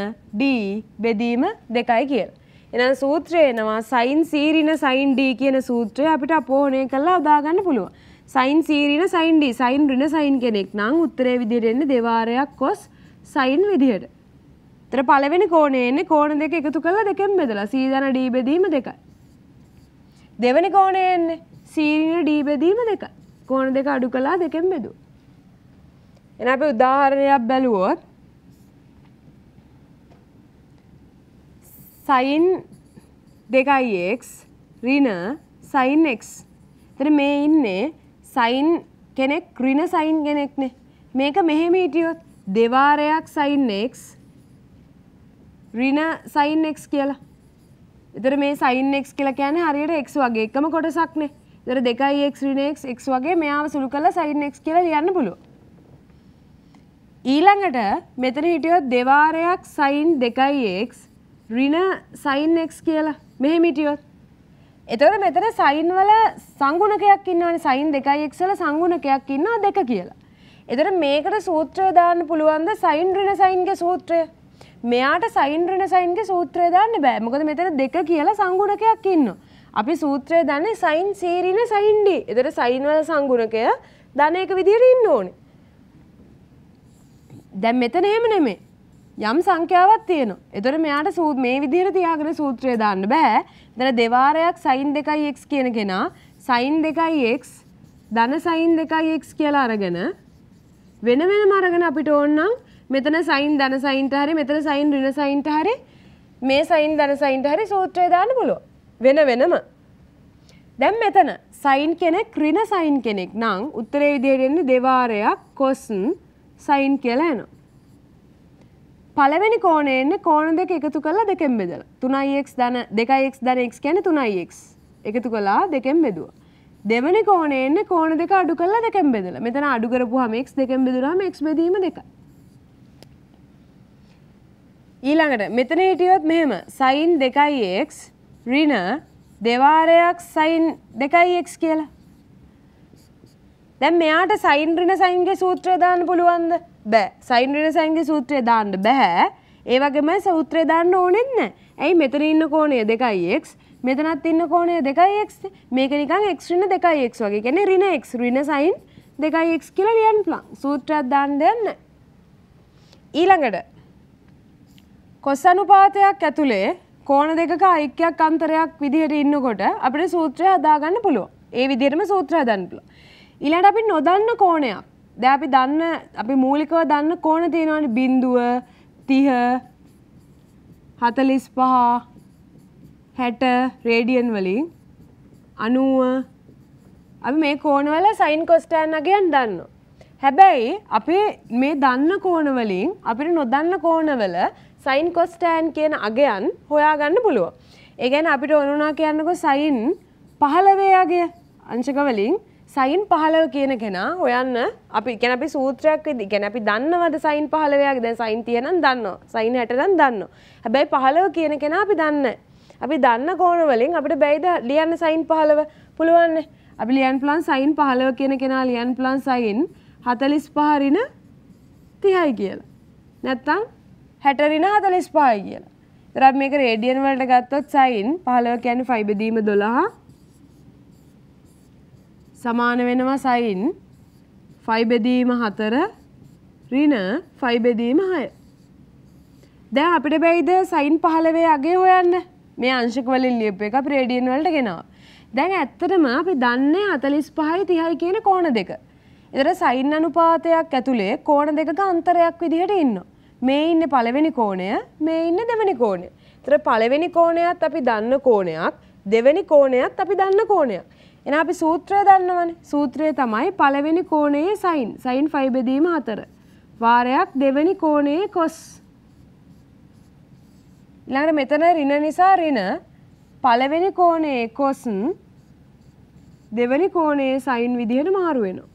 D බෙදීම දෙකයි කියලා. එනම් සූත්‍රය එනවා සයින් සීරින සයින් ඩී කියන සූත්‍රය අපිට අපෝහණය කරලා උදාගන්න පුළුවන්. සයින් සීරින සයින් ඩී සයින් ඍණ සයින් කෙනෙක් නම් උත්තරේ විදිහට එන්නේ දෙවාරයක් කොස් සයින් විදිහට. එතන පළවෙනි කෝණේ එන්නේ කෝණ දෙක එකතු කරලා දෙකෙන් බෙදලා සී දන ඩී බෙදීම දෙකයි. දෙවෙනි කෝණේ එන්නේ සීරින ඩී බෙදීම දෙකයි. කෝණ දෙක අඩු කළා දෙකෙන් බෙදුවා. එහෙනම් අපි උදාහරණයක් බැලුවොත් සයින් දෙකයි x ඍණ සයින් x. එතන මේ ඉන්නේ සයින් කෙනෙක් ඍණ සයින් කෙනෙක්නේ. මේක මෙහෙම හිටියොත් දෙවාරයක් සයින් x ඍණ සයින් x කියලා. එතන මේ සයින් x කියලා කියන්නේ හරියට x වගේ එකම කොටසක්නේ. එතන 2x ඍණ x x වගේ මෙයාව සුළු කරලා සයින් x කියලා ලියන්න පුළුවන්. ඊළඟට මෙතන හිටියොත් දෙවාරයක් සයින් 2x රින සයින් එක්ස් කියලා මෙහෙම හිටියොත්. එතකොට මෙතන සයින් වල සංගුණකයක් ඉන්නවනේ සයින් 2x වල සංගුණකයක් ඉන්නවා 2 කියලා. එතකොට මේකට සූත්‍රය දාන්න පුළුවන්ද සයින් රින සයින්ගේ සූත්‍රය? මෙයාට සයින් රින සයින්ගේ සූත්‍රය දාන්න බෑ. මොකද මෙතන 2 කියලා සංගුණකයක් ඉන්නවා. අපි සූත්‍රය දන්නේ සයින් c රින සයින් d. එතකොට සයින් වල සංගුණකය ධනයක විදියට ඉන්න ඕනේ. දැන් මෙතන එහෙම නෙමෙයි. යම් සංඛ්‍යාවක් තියෙනවා. එතකොට මෙයාට මේ විදිහට තියාගෙන සූත්‍රය දාන්න බෑ. එතන දෙවාරයක් sin 2x කියන කෙනා sin 2x ධන sin 2x කියලා අරගෙන වෙන වෙනම අරගෙන අපිට ඕන නම් මෙතන sin ධන sin ට හරි මෙතන sin ඍණ sin ට හරි මේ sin ධන sin ට හරි සූත්‍රය දාන්න පුළුවන්. වෙන වෙනම. දැන් මෙතන sin කෙනෙක් ඍණ sin කෙනෙක් නම් උත්තරේ විදිහට එන්නේ දෙවාරයක් cos sin කියලා එනවා. පළවෙනි කෝණය එන්නේ කෝණ දෙක එකතු කරලා දෙකෙන් බෙදලා. 3x ධන 2x ධන x කියන්නේ 3x. එකතු කළා දෙකෙන් බෙදුවා. දෙවෙනි කෝණය එන්නේ කෝණ දෙක අඩු කරලා දෙකෙන් බෙදලා. මෙතන අඩු කරපුවාම x දෙකෙන් බෙදුනහම x බෙදීම දෙකයි. ඊළඟට මෙතන හිටියොත් මෙහෙම sin 2x ඍණ දෙවාරයක් sin 2x කියලා. දැන් මෙයාට sin ඍණ sin ගේ සූත්‍රය දාන්න පුළුවන්ද? බෑ. සයින් රිනසයින්ගේ සූත්‍රය දාන්න බෑ. ඒ වගේම සූත්‍රය දාන්න ඕනෙත් නැහැ. ඇයි මෙතන ඉන්න කෝණය 2x මෙතනත් ඉන්න කෝණය 2x මේක නිකන් x ඍණ 2x වගේ. කියන්නේ ඍණ x ඍණ සයින් 2x කියලා ලියන්න පුළුවන්. සූත්‍රයක් දාන්න දෙයක් නැහැ. ඊළඟට කොස් අනුපාතයක් ඇතුලේ කෝණ දෙකක අයික්‍යයක් අන්තරයක් විදිහට ඉන්නකොට අපිට සූත්‍රය හදාගන්න පුළුවන්. ඒ විදිහටම සූත්‍රය හදන්න පුළුවන්. ඊළඟට අපි නොදන්න කෝණයක් දැ අපි දන්න අපි මූලිකව දන්න කෝන තියෙනවාට බින්දුව තිහ හතලිස් පහ හැට රේඩියන් වලින් අනුව අපි මේ කෝනවල සයින් කොස්ටෑන්නගයන් දන්න. හැබැයි අපි මේ දන්න කෝනවලින් අපිට නොදන්න කෝනවල සයින් කොස්ටෑන් කියන අගයන් හොයාගන්න පුළුව. ඒගැන අපිට ඕනුනා කියන්නකො සයින් පහලවේයාගේ අංශකවලින් සයින් පහලව කියන කෙනා හොයන්න අපි ගැන අපි සූත්‍රයක් විදි ගැන අපි දන්නවද සයින් පහලවයක් දැන් සයින් තියෙනම් දන්නවා සයින් හැටනම් දන්නවා හැබැයි පහලව කියන කෙනා අපි දන්න අපි දන්න කෝණ වලින් අපිට බැයිද ලියන්න සයින් පහලව පුළුවන් අපි ලියන් ප්ලන් සයින් පහලව කියන කෙනා ලියන් ප්ලන් සයින් හතලිස් පහරින තිහයි කියලා නැත්තම් හැටරින හතලිස් පහයි කියලා තරත් මේක රේඩියන් වලට ගත්තොත් සයින් පහලව කියන්නේ ෆයිබදීම දොළහා සමාන වෙනවා සයින් ෆයි බෙදීම 4 ඍණ ෆයි බෙදීම 6. දැන් අපිට බැයිද සයින් 15 අගේ හොයන්න? මේ අංශක වලින් ලියපු එක අපි රේඩියන් වලට ගෙනාවා. දැන් ඇත්තටම අපි දන්නේ 45යි 30යි කියන කෝණ දෙක. ඒතර සයින් අනුපාතයක් ඇතුලේ කෝණ දෙකක අන්තරයක් විදිහට ඉන්නවා. මේ ඉන්නේ පළවෙනි කෝණය, මේ ඉන්නේ දෙවෙනි කෝණය. ඒතර පළවෙනි කෝණයත් අපි දන්න කෝණයක්, දෙවෙනි කෝණයත් අපි දන්න කෝණයක්. එන අපි සූත්‍රය දන්නවනේ. සූත්‍රය තමයි පළවෙනි කෝණයේ සයින්. සයින් ෆයි බෙදීම 4. වාරයක් දෙවෙනි කෝණයේ cos. ඊළඟට මෙතන ඍණ නිසා ඍණ පළවෙනි කෝණයේ cos දෙවෙනි කෝණයේ සයින් විදිහට මාරු වෙනවා.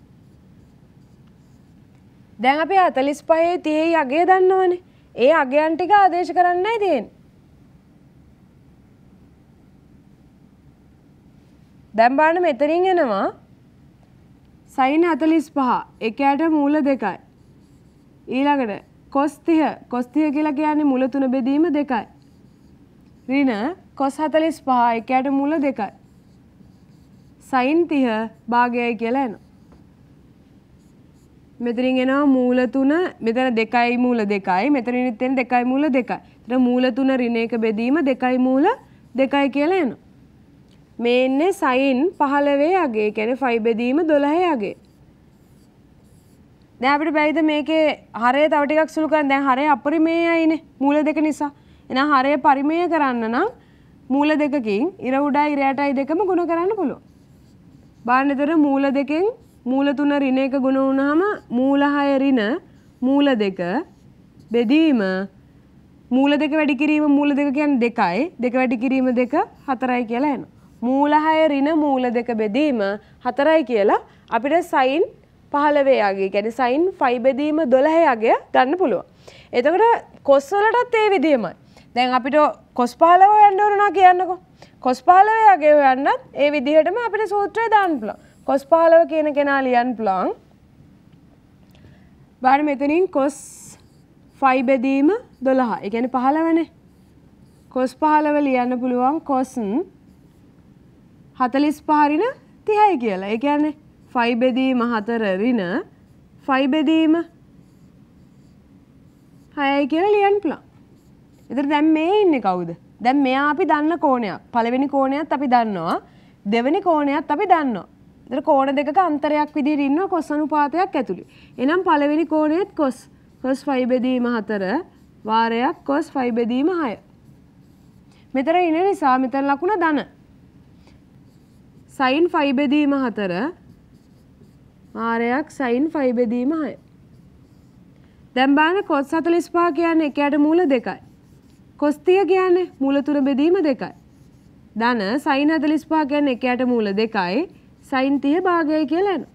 දැන් අපි 45 30 අගය දන්නවනේ. ඒ අගයන් ටික ආදේශ කරන්නයි තියෙන්නේ. දැන් බලන්න මෙතනින් එනවා sin 45. එකයට මූල දෙකයි. ඊළඟට cos 30. cos 30 කියලා කියන්නේ මූල තුන බෙදීම දෙකයි. ඍණ cos 45 එකයට මූල දෙකයි. sin 30 භාගයයි කියලා එනවා. මෙතනින් එනවා මූල තුන මෙතන දෙකයි මූල දෙකයි මෙතනින් ඉතින් දෙකයි මූල දෙකයි. ඒතර මූල තුන ඍණ එක බෙදීම දෙකයි මූල දෙකයි කියලා එනවා. මේ එන්නේ සයින් 15 යගේ. කියන්නේ 5 බෙදීම 12 යගේ. දැන් අපිට බැයිද මේකේ හරය තව ටිකක් සුළු කරන්න. දැන් හරය අපරිමේයයිනේ මූල දෙක නිසා. එහෙනම් හරය පරිමේය කරන්න නම් මූල දෙකකින් ඉර උඩයි ඉර යටයි දෙකම ගුණ කරන්න පුළුවන්. බලන්න එතකොට මූල දෙකෙන් මූල තුන ඍණ එක ගුණ වුණාම මූල 6 ඍණ මූල දෙක බෙදීම මූල දෙක වැඩි කිරීම මූල දෙක කියන්නේ දෙකයි දෙක වැඩි කිරීම දෙක හතරයි කියලා එනවා. මූල 6 ඍණ මූල දෙක බෙදීම 4යි කියලා අපිට sin 15 යගේ කියන්නේ sin 5 බෙදීම 12 යගේ ගන්න පුළුවන්. එතකොට cos වලටත් ඒ විදිහමයි. දැන් අපිට cos 15 හොයන්න ඕනවා කියන්නකෝ. cos 15 යගේ හොයන්නත් ඒ විදිහටම අපිට සූත්‍රය දාන්න පුළුවන්. cos 15 කියන කෙනා ලියන්න පුළුවන්. බලන්න මෙතනින් cos 5 බෙදීම 12. ඒ කියන්නේ 15නේ. cos 15 ලියන්න පුළුවන් cos 15 හතලිස් පහරින තිහයි කියලා ඒ කියන්නේ ෆයිබෙදීම හතර රින ෆයිබෙදීම හයයි කියලා ලියන් පුළා එතර දැන් මේ ඉන්නේ කවුද දැන් මෙයා අපි දන්න කෝණයක් පළවෙනි කෝණයත් අපි දන්නවා දෙවෙනි කෝණයත් අපි දන්නවා එතන කෝණ දෙකක අන්තරයක් විදිහට ඉන්නවා කොස් අනුපාතයක් ඇතුළේ. එහෙනම් පළවෙනි කෝණයත් කොස් කොස් 5 බෙදීම 4 වාරයක් කොස් 5 බෙදීම 6. මෙතන ඉන නිසා මෙතන ලකුණ ධන. සයින් ෆයි බෙදීම හතර ආරයක් සයින් ෆයි බෙදීම හය. දැන් බලන්න කොස් 45 කියන්නේ එකයට මූල දෙකයි. කොස් 30 කියන්නේ මූල තුන බෙදීම දෙකයි. ධන සයින් 45 කියන්නේ එකයට මූල දෙකයි සයින් 30 භාගයයි කියලා එනවා.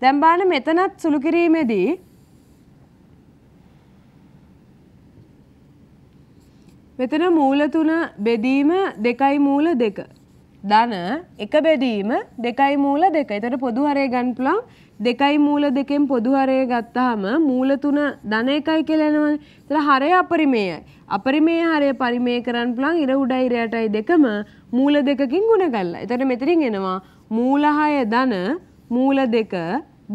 දැන් බලන්න මෙතනත් සුළු කිරීමේදී මෙතන මූල තුන බෙදීම දෙකයි මූල දෙක. ධන එක බෙදීම දෙකයි මූල දෙක. එතකොට පොදු හරය ගන්න පුළුවන්. දෙකයි මූල දෙකෙන් පොදු හරය ගත්තාම මූල තුන ධන එකයි කියලා එනවනේ. එතන හරය අපරිමේයයි. අපරිමේය හරය පරිමේය කරන්න පුළුවන් ඉර උඩයි ඉර යටයි දෙකම මූල දෙකකින් ගුණ කරලා. එතකොට මෙතනින් එනවා මූල 6 ධන මූල දෙක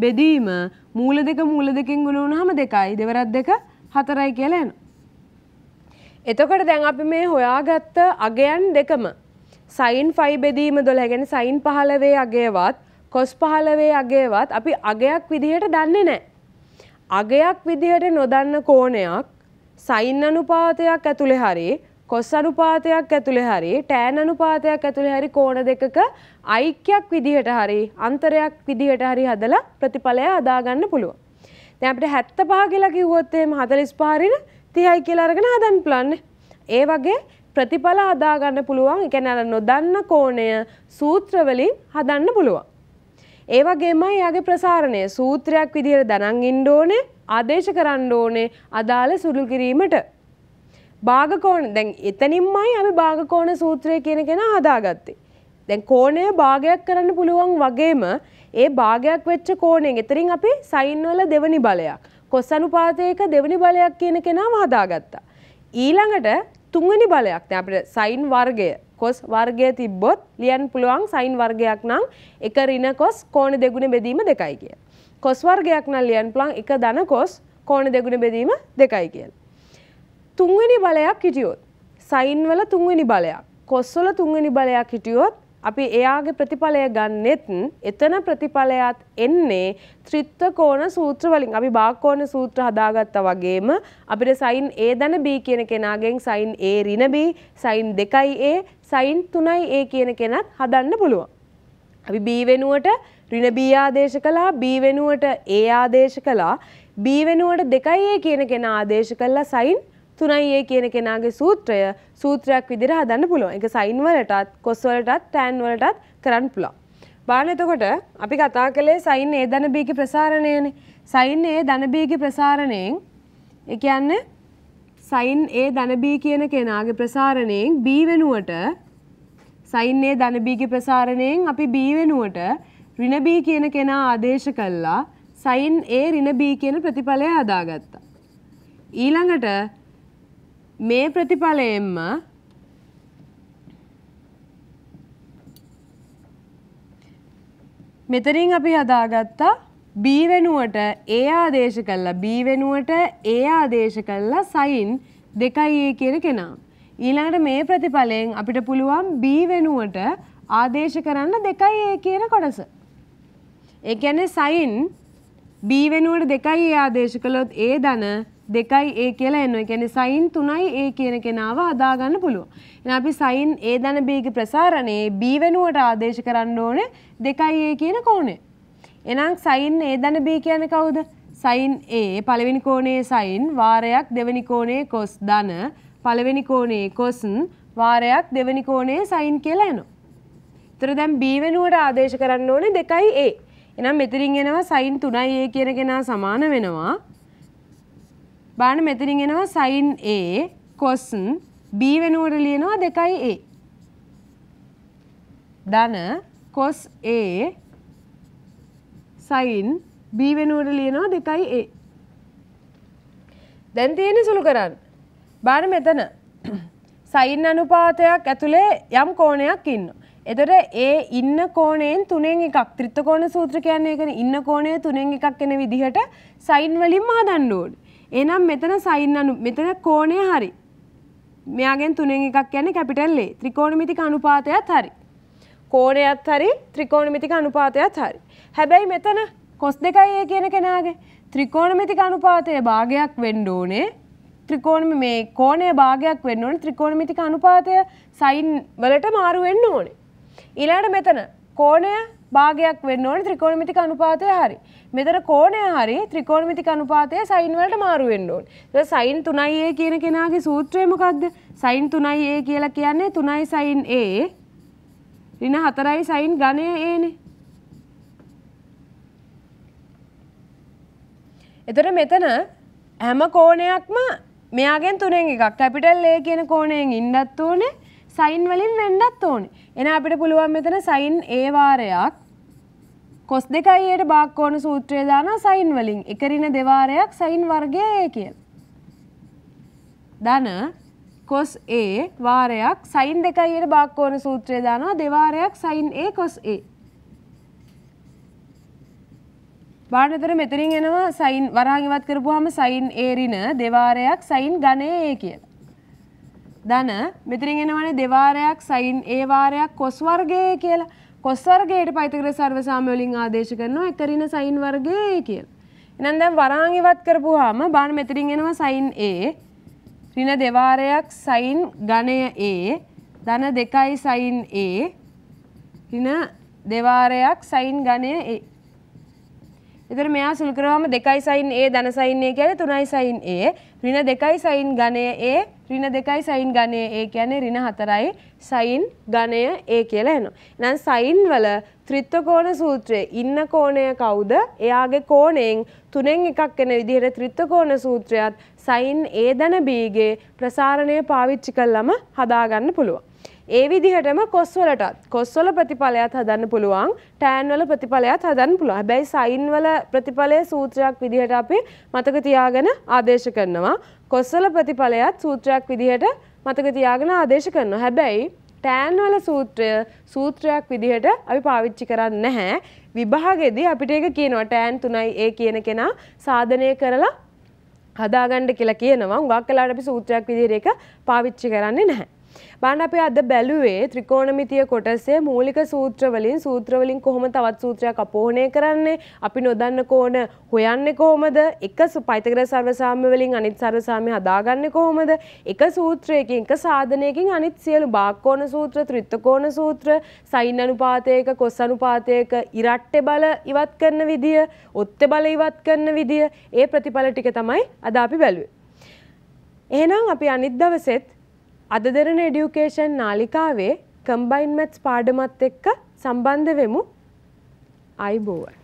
බෙදීම මූල දෙක මූල දෙකෙන් ගුණ වුණාම දෙකයි දෙවරක් දෙක හතරයි කියලා එනවා. එතකොට දැන් අපි මේ හොයාගත්ත අගයන් දෙකම සයින් ෆයි බෙදීම දොළ ගැන සයින් පහලවේ අගේවත් කොස් පහලවේ අගේවත් අපි අගයක් විදිහට දන්නේ නෑ. අගයක් විදිහට නොදන්න කෝණයක් සයින් අනුපාතයක් ඇතුළේ හරි කොස් අනුපාතයක් ඇතුළේ හරි ටෑන් අනුපාතයක් ඇතුළේ හරි කෝණ දෙකක ඓක්‍යයක් විදිහට හරි අන්තරයක් විදිහට හරි හදලා ප්‍රතිඵලය අදාගන්න පුළුවන්. දැන් අපිට 75 කියලා කිව්වොත් එහෙම 45 හරින 30යි කියලා අරගෙන හදන්න plan. ඒ වගේ ප්‍රතිඵල හදාගන්න පුළුවන් ඒ කියන්නේ අර නොදන්න කෝණය සූත්‍ර වලින් හදන්න පුළුවන්. ඒ වගේමයි එයාගේ ප්‍රසාරණය සූත්‍රයක් විදිහට දනන් ඉන්න ඕනේ ආදේශ කරන්න ඕනේ අදාළ සුළු කිරීමට. භාගකෝණ දැන් එතනින්මයි අපි භාගකෝණ සූත්‍රය කියන කෙනා හදාගත්තේ. දැන් කෝණය භාගයක් කරන්න පුළුවන් වගේම ඒ භාගයක් වෙච්ච කෝණයෙන් එතරින් අපි සයින් වල දෙවනි බලයක් කොස් අනුපාතයක දෙවනි බලයක් කියන කෙනාම හදාගත්තා. ඊළඟට තුන්වෙනි බලයක් අපිට සයින් වර්ගය කොස් වර්ගය තිබ්බොත් ලියන්න පුළුවන් සයින් වර්ගයක් නම් එක ඍණ කොස් කෝණ දෙගුණ බෙදීම දෙකයි කිය. කොස් වර්ගයක් නම් ලියන්න පුළුවන් එක ධන කොස් කෝණ දෙගුණ බෙදීම දෙකයි කියලා. තුන්වෙනි බලයක් හිටියොත් සයින් වල තුන්වෙනි බලයක් කොස් වල තුන්වෙනි බලයක් හිටියොත් අපි එයාගේ ප්‍රතිඵලය ගන්නෙත් එතන ප්‍රතිඵලයත් එන්නේ ත්‍රිත්වකෝණ සූත්‍ර වලින් අපි බාකෝණ සූත්‍ර හදාගත්තා වගේම අපිට සයින් A දන B කියන කෙනාගෙන් සයින් A ඍණ B sine 2A sine 3A කියන කෙනත් හදන්න පුළුවන්. අපි B වෙනුවට ඍණ B ආදේශ කළා B වෙනුවට A ආදේශ කළා B වෙනුවට 2A කියන කෙනා ආදේශ කළා සයින් තුනයි ඒ කියන කෙනාගේ සූත්‍රය සූත්‍රයක් විදිහට හදන්න පුළුවන්. ඒක සයින් වලටත්, කොස් වලටත්, ටෑන් වලටත් කරන්න පුළුවන්. බලන්න එතකොට අපි කතා කළේ සයින් A ධන B ගේ ප්‍රසාරණයනේ. සයින් A ධන B ගේ ප්‍රසාරණයෙන් ඒ කියන්නේ සයින් A ධන B කියන කෙනාගේ ප්‍රසාරණයෙන් B වෙනුවට සයින් A ධන B ගේ ප්‍රසාරණයෙන් අපි B වෙනුවට ඍණ B කියන කෙනා ආදේශ කළා සයින් A ඍණ B කියන ප්‍රතිඵලය හදාගත්තා. ඊළඟට මේ ප්‍රතිඵලයෙන්ම මෙතරින් අපි හදාගත්තා B වෙනුවට A ආදේශ කළා B වෙනුවට A ආදේශ කළා sin 2A කියන කෙනා. ඊළඟට මේ ප්‍රතිඵලයෙන් අපිට පුළුවන් B වෙනුවට ආදේශ කරන්න 2A කියන කොටස. ඒ කියන්නේ sin B වෙනුවට 2A ආදේශ කළොත් A ධන දෙකයි ඒ කියලා එනවා. ඒ කියන්නේ සයින් 3යි ඒ කියන කෙනාව හදාගන්න පුළුවන්. එහෙනම් අපි සයින් A ධන B ගේ ප්‍රසාරණේ B වෙනුවට ආදේශ කරන්න ඕනේ 2යි ඒ කියන කෝණය. එහෙනම් සයින් A ධන B කියන්නේ කවුද? සයින් A පළවෙනි කෝණයේ සයින් වාරයක් දෙවෙනි කෝණයේ cos ධන පළවෙනි කෝණයේ cos වාරයක් දෙවෙනි කෝණයේ සයින් කියලා එනවා. ඒතර දැන් B වෙනුවට ආදේශ කරන්න ඕනේ 2යි A. එහෙනම් මෙතනින් එනවා සයින් 3යි A කියන කෙනා සමාන වෙනවා බලන්න මෙතනින් එනවා sin A cos B වෙනුවට ලියනවා 2A. ධන cos A sin B වෙනුවට ලියනවා 2A. දැන් තියෙන්නේ සුළු කරන්න. බලන්න මෙතන සයින් අනුපාතයක් ඇතුළේ යම් කෝණයක් ඉන්න. එතට ඒ ඉන්න කෝණයෙන් තුනෙන් එකක් ත්‍රිත්ත කෝණ සූත්‍ර කියන්නේ එකන ඉන්න කෝණය තුනෙන් එකක් එන විදිහට සයින් වලින් මහදන්න ඕනේ. එහෙනම් මෙතන සයින් අනු මෙතන කෝණය හරි. මෙයාගෙන් තුනෙන් එකක් කියන්නේ කැපිටල් A. ත්‍රිකෝණමිතික අනුපාතයත් හරි. කෝණයත් හරි ත්‍රිකෝණමිතික අනුපාතයත් හරි. හැබැයි මෙතන cos 2A කියන කෙනාගේ ත්‍රිකෝණමිතික අනුපාතයේ භාගයක් වෙන්න ඕනේ. ත්‍රිකෝණ මේ කෝණයේ භාගයක් වෙන්න ඕනේ. ත්‍රිකෝණමිතික අනුපාතය සයින් වලට මාරු වෙන්න ඕනේ. ඊළඟට මෙතන කෝණය භාගයක් වෙන්න ඕනේ ත්‍රිකෝණමිතික අනුපාතය හරි. මෙතර කෝණය හරි ත්‍රිකෝණමිතික අනුපාතය සයින් වලට මාරු වෙන්න ඕනේ. ඒක සයින් 3a කියන කෙනාගේ සූත්‍රය මොකද්ද? සයින් 3a කියලා කියන්නේ 3යි සයින් a ඍණ 4යි සයින් ඝනය a නේ. එතකොට මෙතන හැම කෝණයක්ම මෙයාගෙන් තුනෙන් එකක් කැපිටල් A කියන කෝණයෙන් ඉන්නත් ඕනේ සයින් වලින් වෙන්නත් ඕනේ. එහෙනම් අපිට පුළුවන් මෙතන සයින් A වාරයක් කොස් දෙකයියට බාක්කෝන සූත්‍රය දාන සයින් වලින් එකරින දෙවාරයක් සයින් වර්ගය ඒ කියල. ධන කොස් ඒ වාරයක් සයින් දෙකයියට බාක්කෝන සූත්‍රය දානවා දෙවාරයක් සයින් ඒ කොස් ඒ. බානතර මෙතරින් එනවා සයින් වරාගිවත් කරපුහම සයින් ඒරින දෙවාරයක් සයින් ගණය ඒ කියල. ධන මෙතරින් එනවනේ දෙවාරයක් සයින් ඒවාරයක් කොස් වර්ගය කියලා කොස්වර්ගේයට පයිතකර සර්ව සාමයලින් ආදේශ කරනවා එකරින සයින් වර්ගයේ කියලා. එහෙනම් දැන් වරාන් ඉවත් කරපුවාම බාන මෙතනින් එනවා සයින් A ඍණ දෙවාරයක් සයින් ඝණය A ධන දෙකයි සයින් A ඍණ දෙවාරයක් සයින් ඝණය A එතර මෙයා සුළු කරාම 2යි sin a ධන sin a කියන්නේ 3යි sin a ඍණ 2යි sin ඝනය a ඍණ 2යි sin ඝනය a කියන්නේ ඍණ 4යි sin ඝනය a කියලා එනවා. එහෙනම් sin වල ත්‍රිත්වකෝණ සූත්‍රයේ ඉන්න කෝණය කවුද? එයාගේ කෝණයෙන් තුනෙන් එකක් වෙන විදිහට ත්‍රිත්වකෝණ සූත්‍රයත් sin a ධන b ගේ ප්‍රසාරණය පාවිච්චි කළාම හදාගන්න පුළුවන්. ඒ විදිහටම කොස්වලටත් කොස්වල ප්‍රතිඵලයක් හදන්න පුළුවන් ටෑන්වල ප්‍රතිඵලයක් හදන්න පුළුවන් හැබැයි සයින්වල ප්‍රතිඵලය සූත්‍රයක් විදිහට අපි මතක තියාගෙන ආදේශ කරනවා කොස්වල ප්‍රතිඵලයක් සූත්‍රයක් විදිහට මතක තියාගෙන ආදේශ කරනවා හැබැයි ටෑන්වල සූත්‍රය සූත්‍රයක් විදිහට අපි පාවිච්චි කරන්න නැහැ විභාගෙදී අපිට ඒක කියනවා ටෑන් තුනයි ඒ කියන කෙනා සාධනය කරලා හදාගන්න කියලා කියනවා උගක් කලාට අපි සූත්‍රයක් විදිහට ඒක පාවිච්චි කරන්නේ නැහැ බාන්න අපි අද බැලුවේ ත්‍රිකෝණමිතිය කොටසේ මූලික සූත්‍රවලින් සූත්‍රවලින් කොහොම තවත් සූත්‍රයක් අපෝහණය කරන්නේ අපි නොදන්න කෝණ හොයන්නේ කොහොමද එක පයිතග්‍රහ සර්වසාම්‍ය වලින් අනිත් සර්වසාම්‍ය හදාගන්නේ කොහොමද එක සූත්‍රයකින් එක සාධනයකින් අනිත් සියලු බාක්කෝණ සූත්‍ර ත්‍රිත්කෝණ සූත්‍ර සයින් අනුපාතයක කොස් අනුපාතයක ඉරට්ටේ බල ඉවත් කරන විදිය ඔත්තේ බල ඉවත් කරන විදිය ඒ ප්‍රතිඵල ටික තමයි අද අපි බැලුවේ එහෙනම් අපි අනිත් දවසෙත් අද දෙරන එඩියුකේෂන් නාලිකාවේ කම්බයින් මැත්ස් පාඩමත් එක්ක සම්බන්ධ වෙමු අයිබෝවන්.